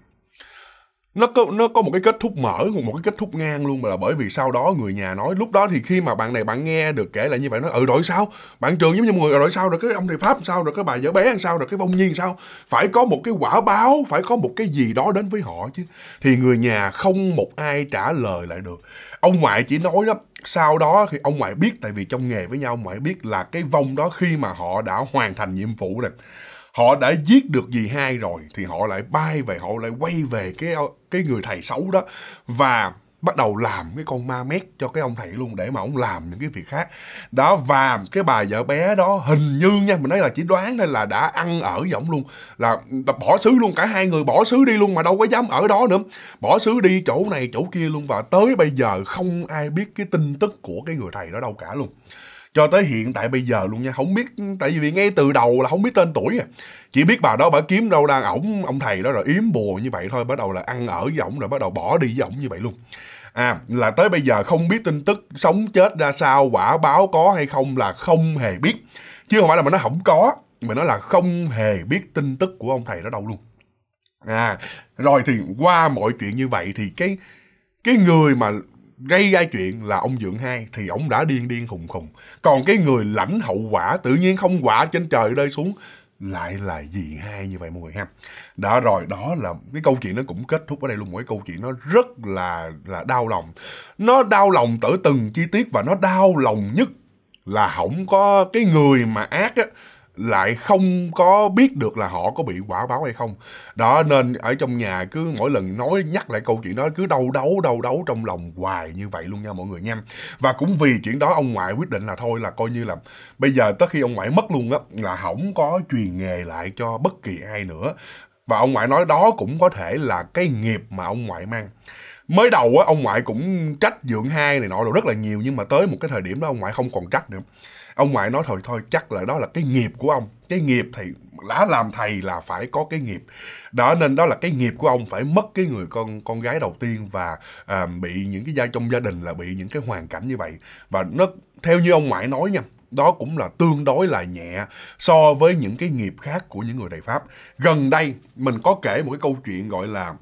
nó có nó có một cái kết thúc mở một cái kết thúc ngang luôn mà là bởi vì sau đó người nhà nói lúc đó thì khi mà bạn này bạn nghe được kể lại như vậy nói ừ đổi sao bạn trường giống như mọi người đổi sao rồi cái ông thầy pháp làm sao rồi cái bà vợ bé làm sao rồi cái vong nhiên sao phải có một cái quả báo phải có một cái gì đó đến với họ chứ thì người nhà không một ai trả lời lại được ông ngoại chỉ nói đó sau đó thì ông ngoại biết tại vì trong nghề với nhau ông ngoại biết là cái vong đó khi mà họ đã hoàn thành nhiệm vụ rồi họ đã giết được dì hai rồi thì họ lại bay về họ lại quay về cái cái người thầy xấu đó và bắt đầu làm cái con ma mét cho cái ông thầy luôn để mà ông làm những cái việc khác đó và cái bà vợ bé đó hình như nha mình nói là chỉ đoán thôi là đã ăn ở với luôn là bỏ xứ luôn cả hai người bỏ xứ đi luôn mà đâu có dám ở đó nữa bỏ xứ đi chỗ này chỗ kia luôn và tới bây giờ không ai biết cái tin tức của cái người thầy đó đâu cả luôn cho tới hiện tại bây giờ luôn nha không biết tại vì ngay từ đầu là không biết tên tuổi à chỉ biết bà đó bà kiếm đâu ra ổng ông thầy đó rồi yếm bùa như vậy thôi bắt đầu là ăn ở với ổng rồi bắt đầu bỏ đi với ổng như vậy luôn à là tới bây giờ không biết tin tức sống chết ra sao quả báo có hay không là không hề biết chứ không phải là mình nói không có mình nói là không hề biết tin tức của ông thầy đó đâu luôn à rồi thì qua mọi chuyện như vậy thì cái cái người mà gây ra chuyện là ông Dượng hai thì ông đã điên điên khùng khùng. Còn cái người lãnh hậu quả tự nhiên không quả trên trời rơi xuống lại là dì hai như vậy mọi người ha. Đã rồi đó là cái câu chuyện nó cũng kết thúc ở đây luôn một cái câu chuyện nó rất là là đau lòng. Nó đau lòng tới từng chi tiết và nó đau lòng nhất là không có cái người mà ác á lại không có biết được là họ có bị quả báo hay không đó nên ở trong nhà cứ mỗi lần nói nhắc lại câu chuyện đó cứ đau đấu đau đấu trong lòng hoài như vậy luôn nha mọi người nha và cũng vì chuyện đó ông ngoại quyết định là thôi là coi như là bây giờ tới khi ông ngoại mất luôn á là không có truyền nghề lại cho bất kỳ ai nữa và ông ngoại nói đó cũng có thể là cái nghiệp mà ông ngoại mang mới đầu á ông ngoại cũng trách dượng hai này nọ rồi rất là nhiều nhưng mà tới một cái thời điểm đó ông ngoại không còn trách nữa ông ngoại nói thôi thôi chắc là đó là cái nghiệp của ông cái nghiệp thì đã làm thầy là phải có cái nghiệp đó nên đó là cái nghiệp của ông phải mất cái người con con gái đầu tiên và à, bị những cái gia trong gia đình là bị những cái hoàn cảnh như vậy và nó theo như ông ngoại nói nha đó cũng là tương đối là nhẹ so với những cái nghiệp khác của những người đại pháp gần đây mình có kể một cái câu chuyện gọi là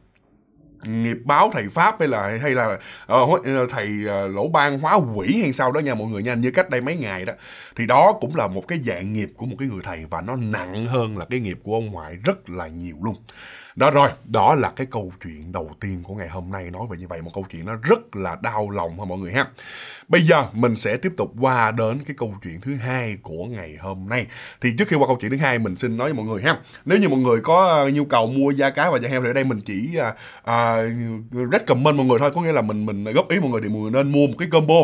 nghiệp báo thầy pháp hay là hay là uh, thầy uh, lỗ ban hóa quỷ hay sao đó nha mọi người nha như cách đây mấy ngày đó thì đó cũng là một cái dạng nghiệp của một cái người thầy và nó nặng hơn là cái nghiệp của ông ngoại rất là nhiều luôn đó rồi, đó là cái câu chuyện đầu tiên của ngày hôm nay nói về như vậy. Một câu chuyện nó rất là đau lòng ha mọi người ha. Bây giờ mình sẽ tiếp tục qua đến cái câu chuyện thứ hai của ngày hôm nay. Thì trước khi qua câu chuyện thứ hai mình xin nói với mọi người ha. Nếu như mọi người có ờ, nhu cầu mua da cá và da heo thì ở đây mình chỉ uh, ờ, uh, ờ, recommend mọi người thôi. Có nghĩa là mình mình góp ý mọi người thì mọi người nên mua một cái combo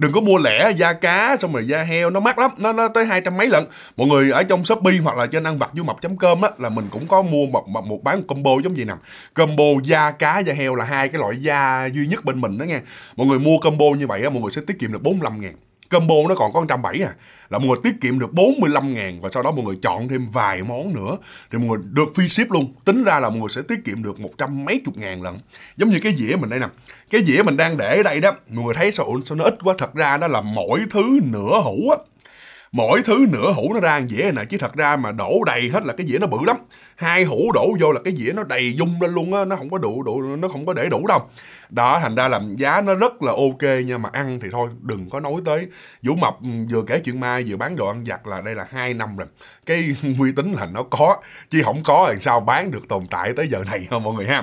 đừng có mua lẻ da cá xong rồi da heo nó mắc lắm nó nó tới hai trăm mấy lần mọi người ở trong shopee hoặc là trên ăn vặt du mập com á là mình cũng có mua một, một, một bán một combo giống vậy nè combo da cá da heo là hai cái loại da duy nhất bên mình đó nha mọi người mua combo như vậy á mọi người sẽ tiết kiệm được 45 ngàn combo nó còn có 107 à là mọi người tiết kiệm được 45 ngàn và sau đó mọi người chọn thêm vài món nữa thì mọi người được free ship luôn tính ra là mọi người sẽ tiết kiệm được một trăm mấy chục ngàn lần giống như cái dĩa mình đây nè cái dĩa mình đang để ở đây đó mọi người thấy sao, sao nó ít quá thật ra đó là mỗi thứ nửa hũ á mỗi thứ nửa hũ nó ra dĩa này chứ thật ra mà đổ đầy hết là cái dĩa nó bự lắm hai hũ đổ vô là cái dĩa nó đầy dung lên luôn á nó không có đủ đủ nó không có để đủ đâu đó thành ra làm giá nó rất là ok nha mà ăn thì thôi đừng có nói tới vũ mập ừ, vừa kể chuyện mai vừa bán đồ ăn giặt là đây là hai năm rồi cái uy tín là nó có chứ không có thì sao bán được tồn tại tới giờ này không mọi người ha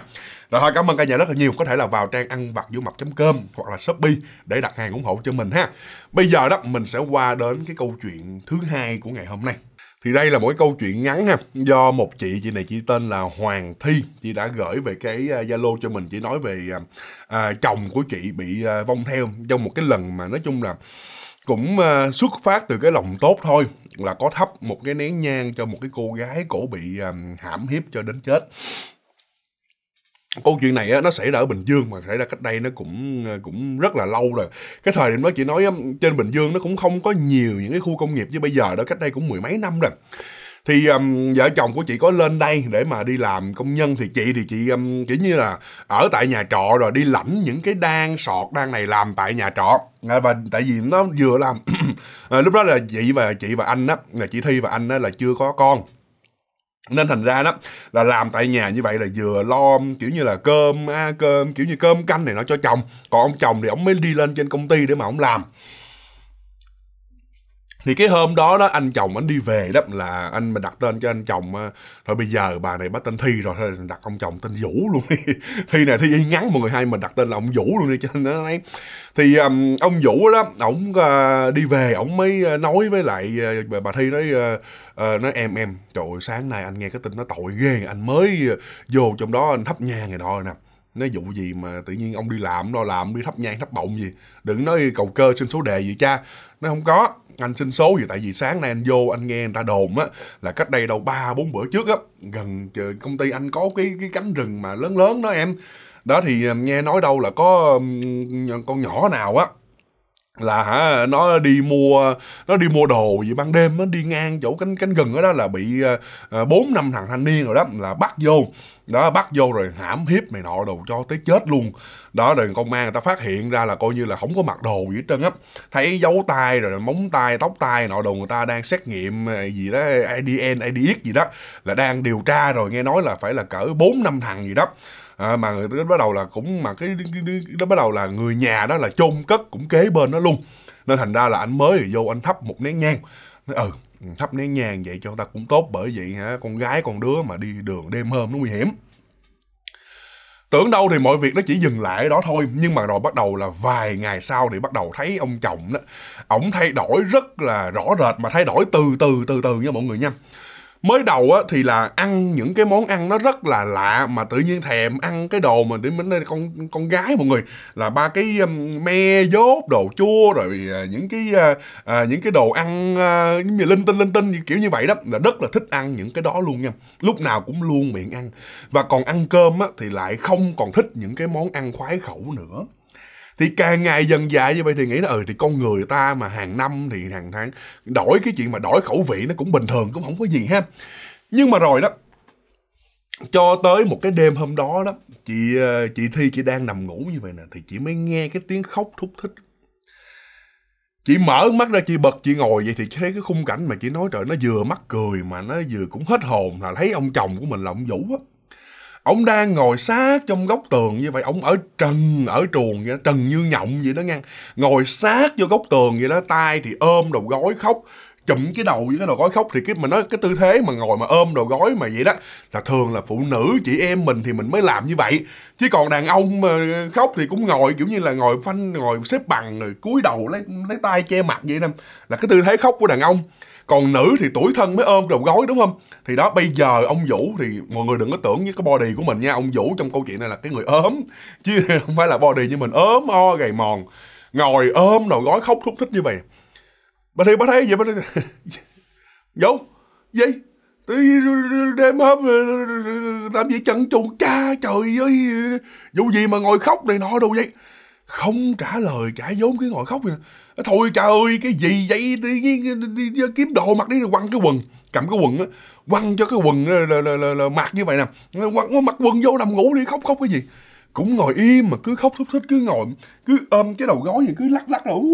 rồi thôi cảm ơn cả nhà rất là nhiều có thể là vào trang ăn vặt vũ mập com hoặc là shopee để đặt hàng ủng hộ cho mình ha bây giờ đó mình sẽ qua đến cái câu chuyện thứ hai của ngày hôm nay thì đây là một cái câu chuyện ngắn ha do một chị chị này chị tên là Hoàng Thi chị đã gửi về cái à, Zalo uh, cho mình chị nói về uh, chồng của chị bị uh, vong theo trong một cái lần mà nói chung là cũng à, xuất phát từ cái lòng tốt thôi là có thắp một cái nén nhang cho một cái cô gái cổ bị à, hãm hiếp cho đến chết câu chuyện này á, nó xảy ra ở Bình Dương mà xảy ra cách đây nó cũng ờ, cũng rất là lâu rồi cái thời điểm đó chị nói trên Bình Dương nó cũng không có nhiều những cái khu công nghiệp như bây giờ đó cách đây cũng mười mấy năm rồi thì um, vợ chồng của chị có lên đây để mà đi làm công nhân thì chị thì chị um, kiểu như là ở tại nhà trọ rồi đi lãnh những cái đan sọt đan này làm tại nhà trọ ờ, và tại vì nó vừa làm à, lúc đó là chị và chị và anh á là chị thi và anh á là chưa có con nên thành ra đó là làm tại nhà như vậy là vừa lo kiểu như là cơm, à, cơm kiểu như cơm canh này nó cho chồng còn ông chồng thì ông mới đi lên trên công ty để mà ông làm thì cái hôm đó đó anh chồng anh đi về đó là anh mà đặt tên cho anh chồng rồi à, bây giờ bà này bắt tên thi rồi thôi đặt ông chồng tên vũ luôn đi thi này thi ngắn mọi người hay mà đặt tên là ông vũ luôn đi cho nó ấy thì um, ông vũ đó ổng uh, đi về ổng mới à, nói với lại uh, bà thi nói uh, nói em em trời ơi, sáng nay anh nghe cái tin nó tội ghê anh mới vô trong đó anh thắp nhang rồi nọ nè nói vụ gì mà tự nhiên ông đi làm lo làm đi thắp nhang thắp bọng gì đừng nói cầu cơ xin số đề gì cha nó không có anh xin số gì tại vì sáng nay anh vô anh nghe người ta đồn á là cách đây đâu ba bốn bữa trước á gần công ty anh có cái cái cánh rừng mà lớn lớn đó em đó thì à, nghe nói đâu là có con nhỏ nào á là nó đi mua nó đi mua đồ gì ban đêm nó đi ngang chỗ cánh cánh gừng ở đó là bị ờ, ờ, bốn năm thằng thanh niên rồi đó là bắt vô đó bắt vô rồi hãm hiếp mày nọ đồ cho tới chết luôn đó rồi công an người ta phát hiện ra là coi như là không có mặc đồ gì hết trơn á thấy dấu tay rồi móng tay tóc tay nọ đồ người ta đang xét nghiệm ờ, gì đó adn adx gì đó là đang điều tra rồi nghe nói là phải là cỡ bốn năm thằng gì đó à, mà người bắt đầu là cũng mà cái, cái, bắt đầu là người nhà đó là chôn cất cũng kế bên nó luôn nên thành ra là anh mới thì vô anh thắp một nén nhang nói, ừ, ừ thắp nén nhang vậy cho người ta cũng tốt bởi vậy hả con gái con đứa mà đi đường đêm hôm nó nguy hiểm tưởng đâu thì mọi việc nó chỉ dừng lại ở đó thôi nhưng mà rồi bắt đầu là vài ngày sau thì bắt đầu thấy ông chồng đó ổng thay đổi rất là rõ rệt mà thay đổi từ từ từ từ nha mọi người nha mới đầu á thì là ăn những cái món ăn nó rất là lạ mà tự nhiên thèm ăn cái đồ mà để mình đây con con gái mọi người là ba cái um, me dốt đồ chua rồi uh, những cái uh, uh, những cái đồ ăn uh, như linh tinh linh tinh kiểu như vậy đó là rất là thích ăn những cái đó luôn nha lúc nào cũng luôn miệng ăn và còn ăn cơm á thì lại không còn thích những cái món ăn khoái khẩu nữa thì càng ngày dần dài như vậy thì nghĩ là ừ thì con người ta mà hàng năm thì hàng tháng đổi cái chuyện mà đổi khẩu vị nó cũng bình thường cũng không có gì ha nhưng mà rồi đó cho tới một cái đêm hôm đó đó chị ờ, chị thi chị đang nằm ngủ như vậy nè thì chị mới nghe cái tiếng khóc thúc thích chị mở mắt ra chị bật chị ngồi vậy thì thấy cái khung cảnh mà chị nói trời nó vừa mắc cười mà nó vừa cũng hết hồn là thấy ông chồng của mình là ông vũ á ông đang ngồi sát trong góc tường như vậy ông ở trần ở truồng vậy đó trần như nhộng vậy đó nghe ngồi sát vô góc tường vậy đó tay thì ôm đầu gói khóc chụm cái đầu với cái đầu gói khóc thì cái mà nó cái tư thế mà ngồi mà ôm đầu gói mà vậy đó là thường là phụ nữ chị em mình thì mình mới làm như vậy chứ còn đàn ông mà khóc thì cũng ngồi kiểu như là ngồi phanh ngồi xếp bằng rồi cúi đầu lấy lấy tay che mặt vậy nè là cái tư thế khóc của đàn ông còn nữ thì tuổi thân mới ôm đầu gói đúng không thì đó bây giờ ông vũ thì mọi người đừng có tưởng như cái body của mình nha ông vũ trong câu chuyện này là cái người ốm chứ không phải là body như mình ốm o gầy mòn ngồi ôm đầu gói khóc thúc thích như vậy bà thì bà thấy vậy bà thấy vũ gì tôi đêm hôm làm gì trận trù cha trời ơi vụ gì mà ngồi khóc này nọ đâu vậy không trả lời trả vốn cái ngồi khóc vậy thôi trời ơi cái gì vậy đi, đi, đi, đi, đi kiếm đồ mặc đi quăng cái quần cầm cái quần á quăng cho cái quần là, là, là, là, mặc như vậy nè quăng mặc quần vô nằm ngủ đi khóc khóc cái gì cũng ngồi im mà cứ khóc thút thít cứ ngồi cứ ôm cái đầu gối gì cứ lắc lắc đầu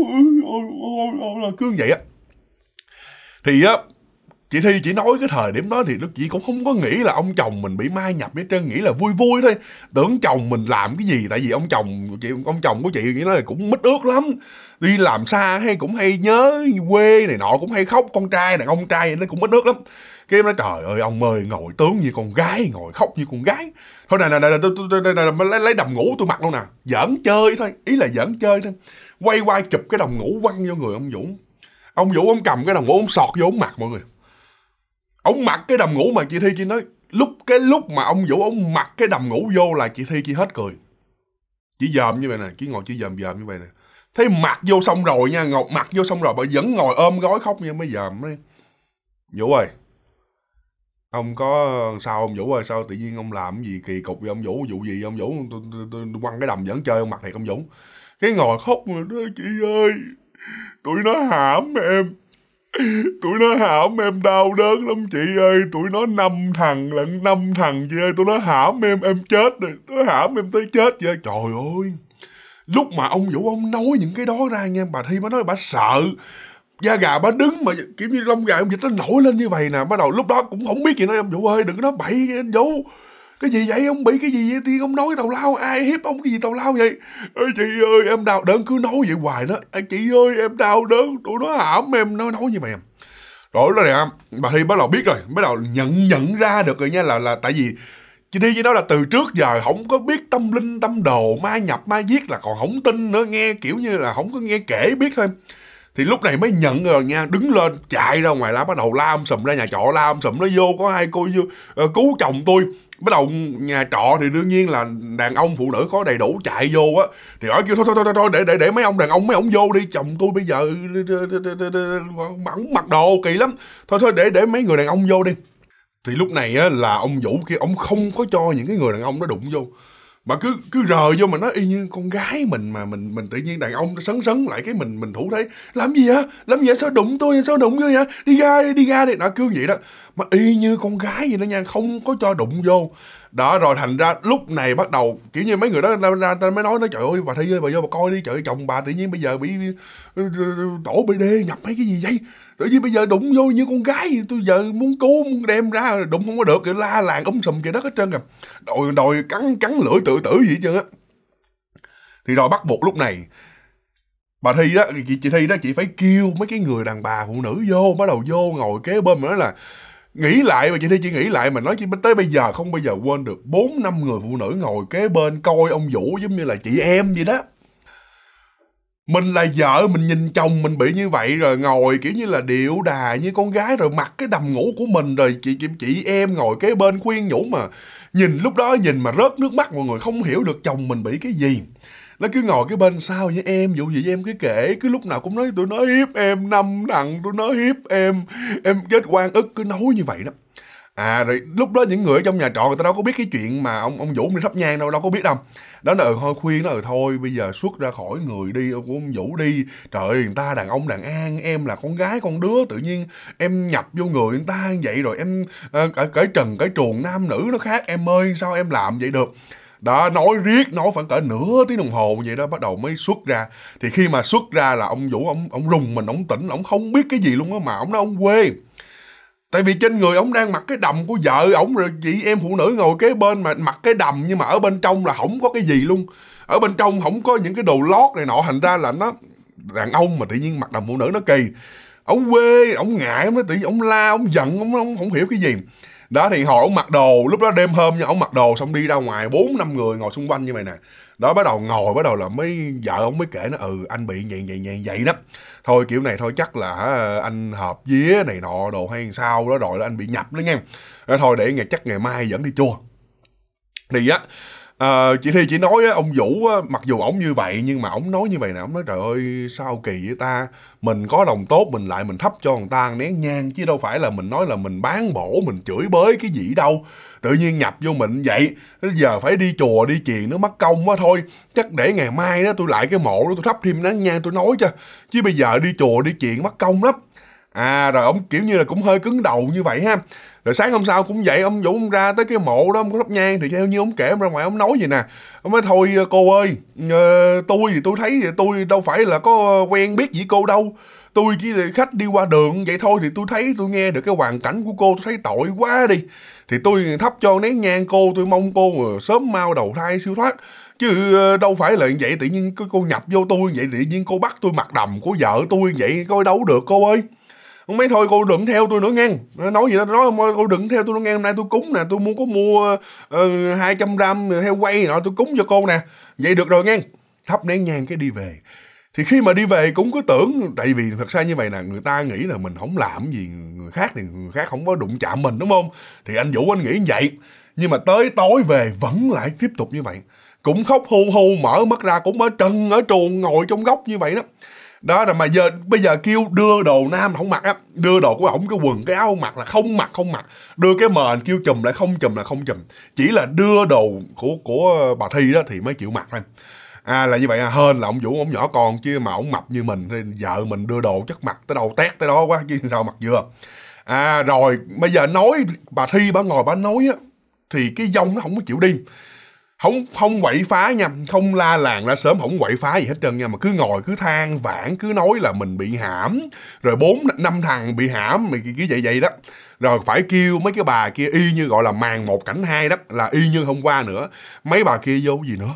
cứ vậy á thì á chị thi chỉ nói cái thời điểm đó thì nó chị cũng không có nghĩ là ông chồng mình bị mai nhập hết trơn nghĩ là vui vui thôi tưởng chồng mình làm cái gì tại vì ông chồng chị ông chồng của chị nghĩ là cũng mít ước lắm đi làm xa hay cũng hay nhớ quê này nọ cũng hay khóc con trai đàn ông trai nó cũng mít ước lắm cái em nói trời ơi ông ơi ngồi tướng như con gái ngồi khóc như con gái thôi nè nè nè lấy lấy đầm ngủ tôi mặc luôn nè giỡn chơi thôi ý là giỡn chơi thôi quay qua chụp cái đồng ngủ quăng vô người ông dũng ông vũ ông cầm cái đồng ngủ ông sọt vô ông mặt mọi người ông mặc cái đầm ngủ mà chị Thi chị nói lúc cái lúc mà ông Vũ ông mặc cái đầm ngủ vô là chị Thi chị hết cười chỉ dòm như vậy nè chỉ ngồi chỉ dòm dòm như vậy nè thấy mặc vô xong rồi nha ngọc mặc vô xong rồi bà vẫn ngồi ôm gói khóc nha mới dòm mới vũ ơi ông có sao ông vũ ơi sao tự nhiên ông làm gì kỳ cục vậy ông vũ vụ gì ông vũ quăng cái đầm vẫn chơi ông mặc thiệt ông vũ cái ngồi khóc mà đó chị ơi tụi nó hãm em tụi nó hãm em đau đớn lắm chị ơi tụi nó năm thằng lận năm thằng chị ơi tụi nó hãm em em chết rồi tụi nó hãm em tới chết vậy trời ơi lúc mà ông vũ ông nói những cái đó ra nha bà thi mới nói bà sợ da gà bà đứng mà kiểu như lông gà ông dịch nó nổi lên như vậy nè bắt đầu lúc đó cũng không biết gì nói ông vũ ơi đừng có nói bậy anh vũ cái gì vậy ông bị cái gì vậy tiên ông nói tào lao ai hiếp ông cái gì tào lao vậy Ê, chị ơi em đau đớn cứ nói vậy hoài đó Ê, chị ơi em đau đớn tụi nó hãm em nói nói như mày em rồi đó nè bà thi bắt đầu biết rồi bắt đầu nhận nhận ra được rồi nha là là tại vì chị đi với nó là từ trước giờ không có biết tâm linh tâm đồ ma nhập ma giết là còn không tin nữa nghe kiểu như là không có nghe kể biết thôi thì lúc này mới nhận rồi nha đứng lên chạy ra ngoài lá bắt đầu la ông um sùm ra nhà trọ la ông um sùm nó vô có hai cô vô, uh, cứu chồng tôi bắt đầu nhà trọ thì đương nhiên là đàn ông phụ nữ có đầy đủ chạy vô á thì hỏi kêu thôi thôi thôi thôi để để để mấy ông đàn ông mấy ông vô đi chồng tôi bây giờ ổng mặc đồ kỳ lắm thôi thôi để để mấy người đàn ông vô đi thì lúc này á là ông vũ kia ông không có cho những cái người đàn ông đó đụng vô mà cứ cứ rờ vô mà nó y như con gái mình mà mình mình tự nhiên đàn ông nó sấn sấn lại cái mình mình thủ thế làm gì á làm gì vậy sao đụng tôi sao đụng vô vậy đi ra đi, đi ra đi nó cứ vậy đó mà y như con gái vậy đó nha không có cho đụng vô đó rồi thành ra lúc này bắt đầu kiểu như mấy người đó ra ra ta mới nói nó trời ơi bà thi ơi bà vô bà coi đi trời ơi, chồng bà tự nhiên bây giờ bị ờ, ờ, ờ, tổ bd nhập mấy cái gì vậy tự nhiên bây giờ đụng vô như con gái tôi giờ muốn cứu muốn đem ra đụng không có được kiểu la làng ống um sùm kìa đất hết trơn à đòi đòi cắn cắn lưỡi tự tử gì hết trơn á thì rồi bắt buộc lúc này bà thi đó chị, chị thi đó chị phải kêu mấy cái người đàn bà phụ nữ vô bắt đầu vô ngồi kế bên mà nói là nghĩ lại và chị thi chỉ nghĩ lại mà nói chị tới bây giờ không bao giờ quên được bốn năm người phụ nữ ngồi kế bên coi ông vũ giống như là chị em vậy đó mình là vợ mình nhìn chồng mình bị như vậy rồi ngồi kiểu như là điệu đà như con gái rồi mặc cái đầm ngủ của mình rồi chị chị, chị em ngồi kế bên khuyên nhủ mà nhìn lúc đó nhìn mà rớt nước mắt mọi người không hiểu được chồng mình bị cái gì nó cứ ngồi cái bên sau với em vụ gì với em cứ kể cứ lúc nào cũng nói tụi nó hiếp em năm nặng tụi nó hiếp em em chết quan ức cứ nói như vậy đó à rồi lúc đó những người ở trong nhà trọ người ta đâu có biết cái chuyện mà ông ông vũ đi thắp nhang đâu đâu có biết đâu đó là ừ thôi khuyên nó ừ ờ, thôi bây giờ xuất ra khỏi người đi của ông vũ đi trời người ta đàn ông đàn an em là con gái con đứa tự nhiên em nhập vô người người ta như vậy rồi em cởi, ờ, cởi trần cởi truồng nam nữ nó khác em ơi sao em làm vậy được đó nói riết nói phải cỡ nửa tiếng đồng hồ vậy đó bắt đầu mới xuất ra thì khi mà xuất ra là ông vũ ông ông rùng mình ông tỉnh ông không biết cái gì luôn á mà ông nói ông quê tại vì trên người ông đang mặc cái đầm của vợ ông rồi chị em phụ nữ ngồi kế bên mà mặc cái đầm nhưng mà ở bên trong là không có cái gì luôn ở bên trong không có những cái đồ lót này nọ thành ra là nó đàn ông mà tự nhiên mặc đầm phụ nữ nó kỳ ông quê ông ngại ông nói tự nhiên ông la ông giận ông không hiểu cái gì đó thì hồi ông mặc đồ lúc đó đêm hôm nha ông mặc đồ xong đi ra ngoài bốn năm người ngồi xung quanh như vậy nè đó bắt đầu ngồi bắt đầu là mấy vợ ông mới kể nó ừ anh bị vậy vậy vậy vậy đó thôi kiểu này thôi chắc là anh hợp vía này nọ đồ hay sao đó rồi đó anh bị nhập đó nha thôi để ngày chắc ngày mai dẫn đi chùa thì á À, chị Thi chỉ nói á, ông Vũ á, mặc dù ổng như vậy nhưng mà ổng nói như vậy nè, ổng nói trời ơi sao kỳ vậy ta, mình có lòng tốt mình lại mình thấp cho người ta nén nhang chứ đâu phải là mình nói là mình bán bổ, mình chửi bới cái gì đâu. Tự nhiên nhập vô mình vậy, bây giờ phải đi chùa đi chiền nó mất công quá thôi. Chắc để ngày mai đó tôi lại cái mộ đó tôi thắp thêm nén nhang tôi nói cho. Chứ bây giờ đi chùa đi chuyện mất công lắm à rồi ông kiểu như là cũng hơi cứng đầu như vậy ha rồi sáng hôm sau cũng vậy ông vũ ông ra tới cái mộ đó ông có rắp nhang thì theo như ông kể ông ra ngoài ông nói gì nè ông nói thôi cô ơi ờ, tôi thì tôi thấy tôi đâu phải là có quen biết gì cô đâu tôi chỉ là khách đi qua đường vậy thôi thì tôi thấy tôi nghe được cái hoàn cảnh của cô tôi thấy tội quá đi thì tôi thắp cho nén nhang cô tôi mong cô sớm mau đầu thai siêu thoát chứ ờ, đâu phải là vậy tự nhiên cô nhập vô tôi vậy tự nhiên cô bắt tôi mặc đầm của vợ tôi vậy coi đâu được cô ơi ông mấy thôi cô đừng theo tôi nữa ngang nói gì đó nói ông cô đừng theo tôi nữa ngang hôm nay tôi cúng nè tôi muốn có mua ờ, hai trăm gram heo quay nọ tôi cúng cho cô nè vậy được rồi ngang thắp nén nhang cái đi về thì khi mà đi về cũng cứ tưởng tại vì thật ra như vậy là người ta nghĩ là mình không làm gì người khác thì người khác không có đụng chạm mình đúng không thì anh vũ anh nghĩ như vậy nhưng mà tới tối về vẫn lại tiếp tục như vậy cũng khóc hu hu mở mắt ra cũng ở trần ở trùn ngồi trong góc như vậy đó đó là mà giờ bây giờ kêu đưa đồ nam không mặc á đưa đồ của ổng cái quần cái áo mặc là không mặc không mặc đưa cái mền kêu chùm lại không chùm là không chùm chỉ là đưa đồ của của bà thi đó thì mới chịu mặc thôi à là như vậy à, hên là ông vũ ông nhỏ con chứ mà ông mập như mình thì vợ mình đưa đồ chất mặc tới đầu tét tới đó quá chứ sao mặc vừa à rồi bây giờ nói bà thi bà ngồi bà nói á thì cái dông nó không có chịu đi không không quậy phá nha không la làng la sớm không quậy phá gì hết trơn nha mà cứ ngồi cứ than vãn cứ nói là mình bị hãm rồi bốn năm thằng bị hãm mày cứ vậy vậy đó rồi phải kêu mấy cái bà kia y như gọi là màn một cảnh hai đó là y như hôm qua nữa mấy bà kia vô gì nữa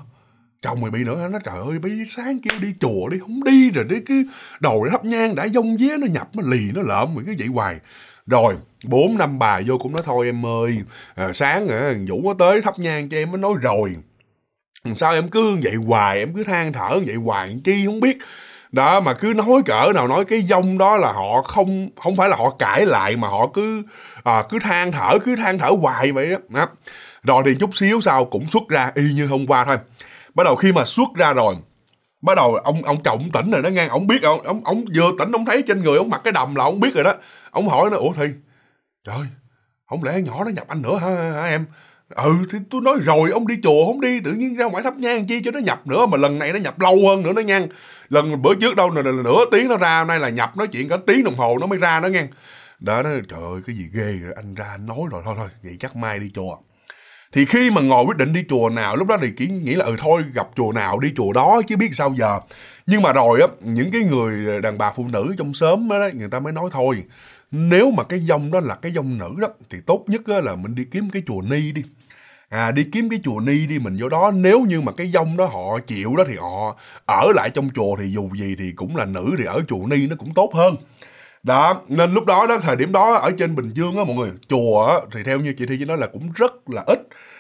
chồng mày bị nữa nó trời ơi bây sáng kêu đi chùa đi không đi rồi đấy cứ đầu nó thắp nhang đã dông vía nó nhập nó lì nó lợm mày cứ vậy hoài rồi bốn năm bà vô cũng nói thôi em ơi à, sáng à, vũ có tới thắp nhang cho em mới nói rồi sao em cứ vậy hoài em cứ than thở vậy hoài chi không biết đó mà cứ nói cỡ nào nói cái dông đó là họ không không phải là họ cãi lại mà họ cứ à, cứ than thở cứ than thở hoài vậy đó. đó rồi thì chút xíu sau cũng xuất ra y như hôm qua thôi bắt đầu khi mà xuất ra rồi bắt đầu ông ông chồng tỉnh rồi đó ngang ông biết ông ông ông vừa tỉnh ông thấy trên người ông mặc cái đầm là ông biết rồi đó ông hỏi nó ủa thì trời không lẽ nhỏ nó nhập anh nữa hả, hả em ừ thì tôi nói rồi ông đi chùa không đi tự nhiên ra ngoài thắp nhang chi cho nó nhập nữa mà lần này nó nhập lâu hơn nữa nó nhang lần bữa trước đâu là, nửa tiếng nó ra hôm nay là nhập nói chuyện cả tiếng đồng hồ nó mới ra nó ngang đó nó trời ơi cái gì ghê rồi anh ra anh nói rồi thôi thôi vậy chắc mai đi chùa thì khi mà ngồi quyết định đi chùa nào lúc đó thì chỉ nghĩ là ừ thôi gặp chùa nào đi chùa đó chứ biết sao giờ nhưng mà rồi á những cái người ờ, đàn bà phụ nữ trong sớm đó, đó người ta mới nói thôi nếu mà cái dông đó là cái dông nữ đó thì tốt nhất là mình đi kiếm cái chùa ni đi à đi kiếm cái chùa ni đi mình vô đó nếu như mà cái dông đó họ chịu đó thì họ ở lại trong chùa thì dù gì thì cũng là nữ thì ở chùa ni nó cũng tốt hơn đó nên lúc đó đó thời điểm đó ở trên bình dương á mọi người chùa á, thì theo như chị thi nói là cũng rất là ít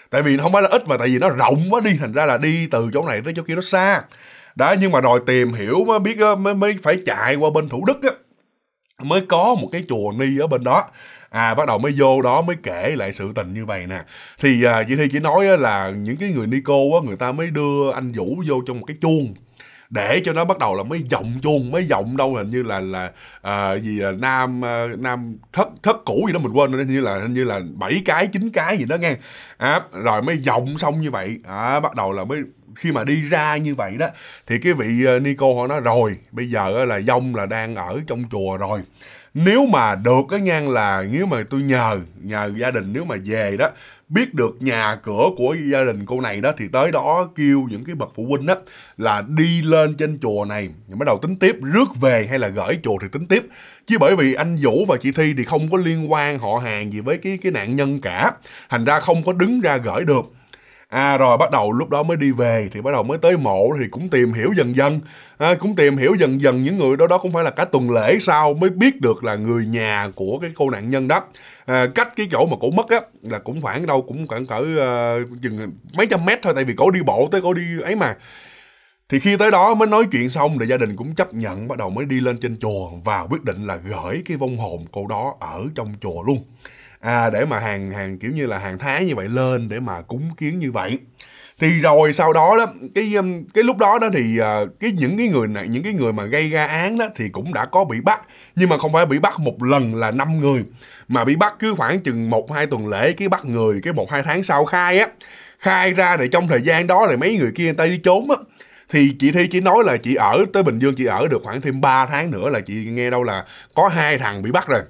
tại vì không phải là ít mà tại vì nó rộng quá đi thành ra là đi từ chỗ này tới chỗ kia nó xa đó nhưng mà rồi tìm hiểu mới biết mới, mới phải chạy qua bên thủ đức á mới có một cái chùa ni ở bên đó à bắt đầu mới vô đó mới kể lại sự tình như vậy nè thì à, chị thi chỉ nói á, là những cái người ni cô á, người ta mới đưa anh vũ vô trong một cái chuông để cho nó bắt đầu là mới giọng chuông mới giọng đâu hình như là là à, gì là nam à, nam thất thất cũ gì đó mình quên rồi hình như là hình như là bảy cái chín cái gì đó nghe à, rồi mới giọng xong như vậy à, bắt đầu là mới khi mà đi ra như vậy đó thì cái vị ờ, Nico họ nói rồi bây giờ là dông là đang ở trong chùa rồi nếu mà được cái ngang là nếu mà tôi nhờ nhờ gia đình nếu mà về đó biết được nhà cửa của gia đình cô này đó thì tới đó kêu những cái bậc phụ huynh đó là đi lên trên chùa này bắt đầu tính tiếp rước về hay là gửi chùa thì tính tiếp chứ bởi vì anh Vũ và chị Thi thì không có liên quan họ hàng gì với cái cái nạn nhân cả thành ra không có đứng ra gửi được à rồi bắt đầu lúc đó mới đi về thì bắt đầu mới tới mộ thì cũng tìm hiểu dần dần à, cũng tìm hiểu dần dần những người đó đó cũng phải là cả tuần lễ sau mới biết được là người nhà của cái cô nạn nhân đó à, cách cái chỗ mà cổ mất á là cũng khoảng đâu cũng khoảng cỡ uh, chừng mấy trăm mét thôi tại vì cổ đi bộ tới cổ đi ấy mà thì khi tới đó mới nói chuyện xong thì gia đình cũng chấp nhận bắt đầu mới đi lên trên chùa và quyết định là gửi cái vong hồn cô đó ở trong chùa luôn à, để mà hàng hàng kiểu như là hàng thái như vậy lên để mà cúng kiến như vậy thì rồi sau đó đó cái um, cái lúc đó đó thì à, cái những cái người này những cái người mà gây ra án đó thì cũng đã có bị bắt nhưng mà không phải bị bắt một lần là năm người mà bị bắt cứ khoảng chừng một hai tuần lễ cái bắt người cái một hai tháng sau khai á khai ra thì trong thời gian đó thì mấy người kia người ta đi trốn á thì chị Thi chỉ nói là chị ở tới Bình Dương chị ở được khoảng thêm 3 tháng nữa là chị nghe đâu là có hai thằng bị bắt rồi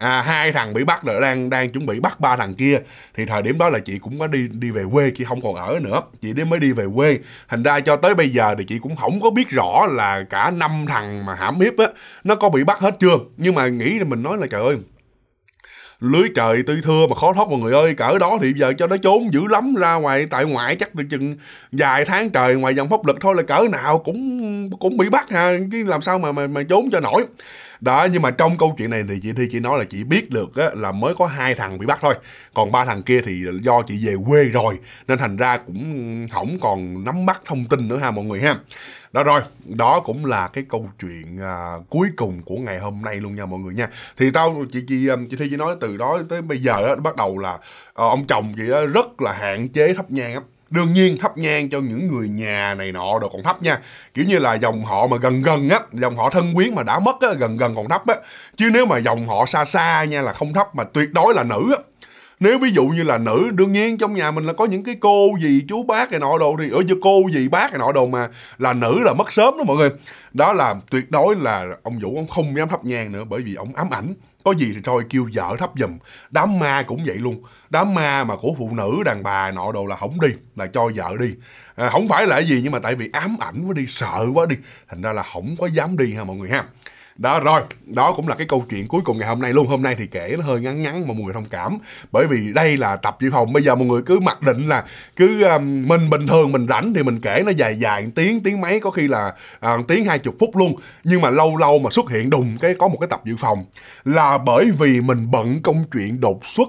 à, hai thằng bị bắt rồi đang đang chuẩn bị bắt ba thằng kia thì thời điểm đó là chị cũng có đi đi về quê chị không còn ở nữa chị đến mới đi về quê thành ra cho tới bây giờ thì chị cũng không có biết rõ là cả năm thằng mà hãm hiếp á nó có bị bắt hết chưa nhưng mà nghĩ là mình nói là trời ơi lưới trời tuy thưa mà khó thoát mọi người ơi cỡ đó thì giờ cho nó trốn dữ lắm ra ngoài tại ngoại chắc được chừng vài tháng trời ngoài dòng pháp luật thôi là cỡ nào cũng cũng bị bắt ha cái làm sao mà mà, mà trốn cho nổi đó nhưng mà trong câu chuyện này thì chị thi chị nói là chị biết được á, là mới có hai thằng bị bắt thôi còn ba thằng kia thì do chị về quê rồi nên thành ra cũng không còn nắm bắt thông tin nữa ha mọi người ha đó rồi đó cũng là cái câu chuyện à, cuối cùng của ngày hôm nay luôn nha mọi người nha thì tao chị chị à, chị thi chị nói từ đó tới bây giờ đó, bắt đầu là à, ông chồng chị rất là hạn chế thấp nhang á đương nhiên thắp nhang cho những người nhà này nọ đồ còn thắp nha kiểu như là dòng họ mà gần gần á dòng họ thân quyến mà đã mất á gần gần còn thắp á chứ nếu mà dòng họ xa xa nha là không thắp mà tuyệt đối là nữ á nếu ví dụ như là nữ đương nhiên trong nhà mình là có những cái cô gì chú bác này nọ đồ thì ở như cô gì bác này nọ đồ mà là nữ là mất sớm đó mọi người đó là tuyệt đối là ông vũ ông không dám thắp nhang nữa bởi vì ông ám ảnh có gì thì thôi kêu vợ thấp giùm đám ma cũng vậy luôn đám ma mà của phụ nữ đàn bà nọ đồ là không đi là cho vợ đi à, không phải là gì nhưng mà tại vì ám ảnh quá đi sợ quá đi thành ra là không có dám đi ha mọi người ha đó rồi đó cũng là cái câu chuyện cuối cùng ngày hôm nay luôn hôm nay thì kể nó hơi ngắn ngắn mà mọi người thông cảm bởi vì đây là tập dự phòng bây giờ mọi người cứ mặc định là cứ um, mình bình thường mình rảnh thì mình kể nó dài dài tiếng tiếng mấy có khi là uh, tiếng hai chục phút luôn nhưng mà lâu lâu mà xuất hiện đùng cái có một cái tập dự phòng là bởi vì mình bận công chuyện đột xuất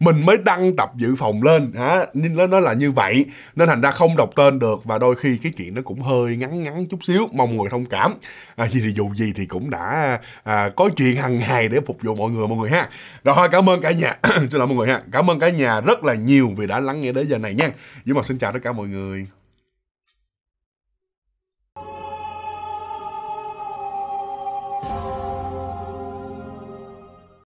mình mới đăng tập dự phòng lên hả nên nó, nó là như vậy nên thành ra không đọc tên được và đôi khi cái chuyện nó cũng hơi ngắn ngắn chút xíu mong người thông cảm à, vì thì dù gì thì cũng đã à, có chuyện hàng ngày để phục vụ mọi người mọi người ha rồi cảm ơn cả nhà xin lỗi mọi người ha cảm ơn cả nhà rất là nhiều vì đã lắng nghe đến giờ này nha nhưng mà xin chào tất cả mọi người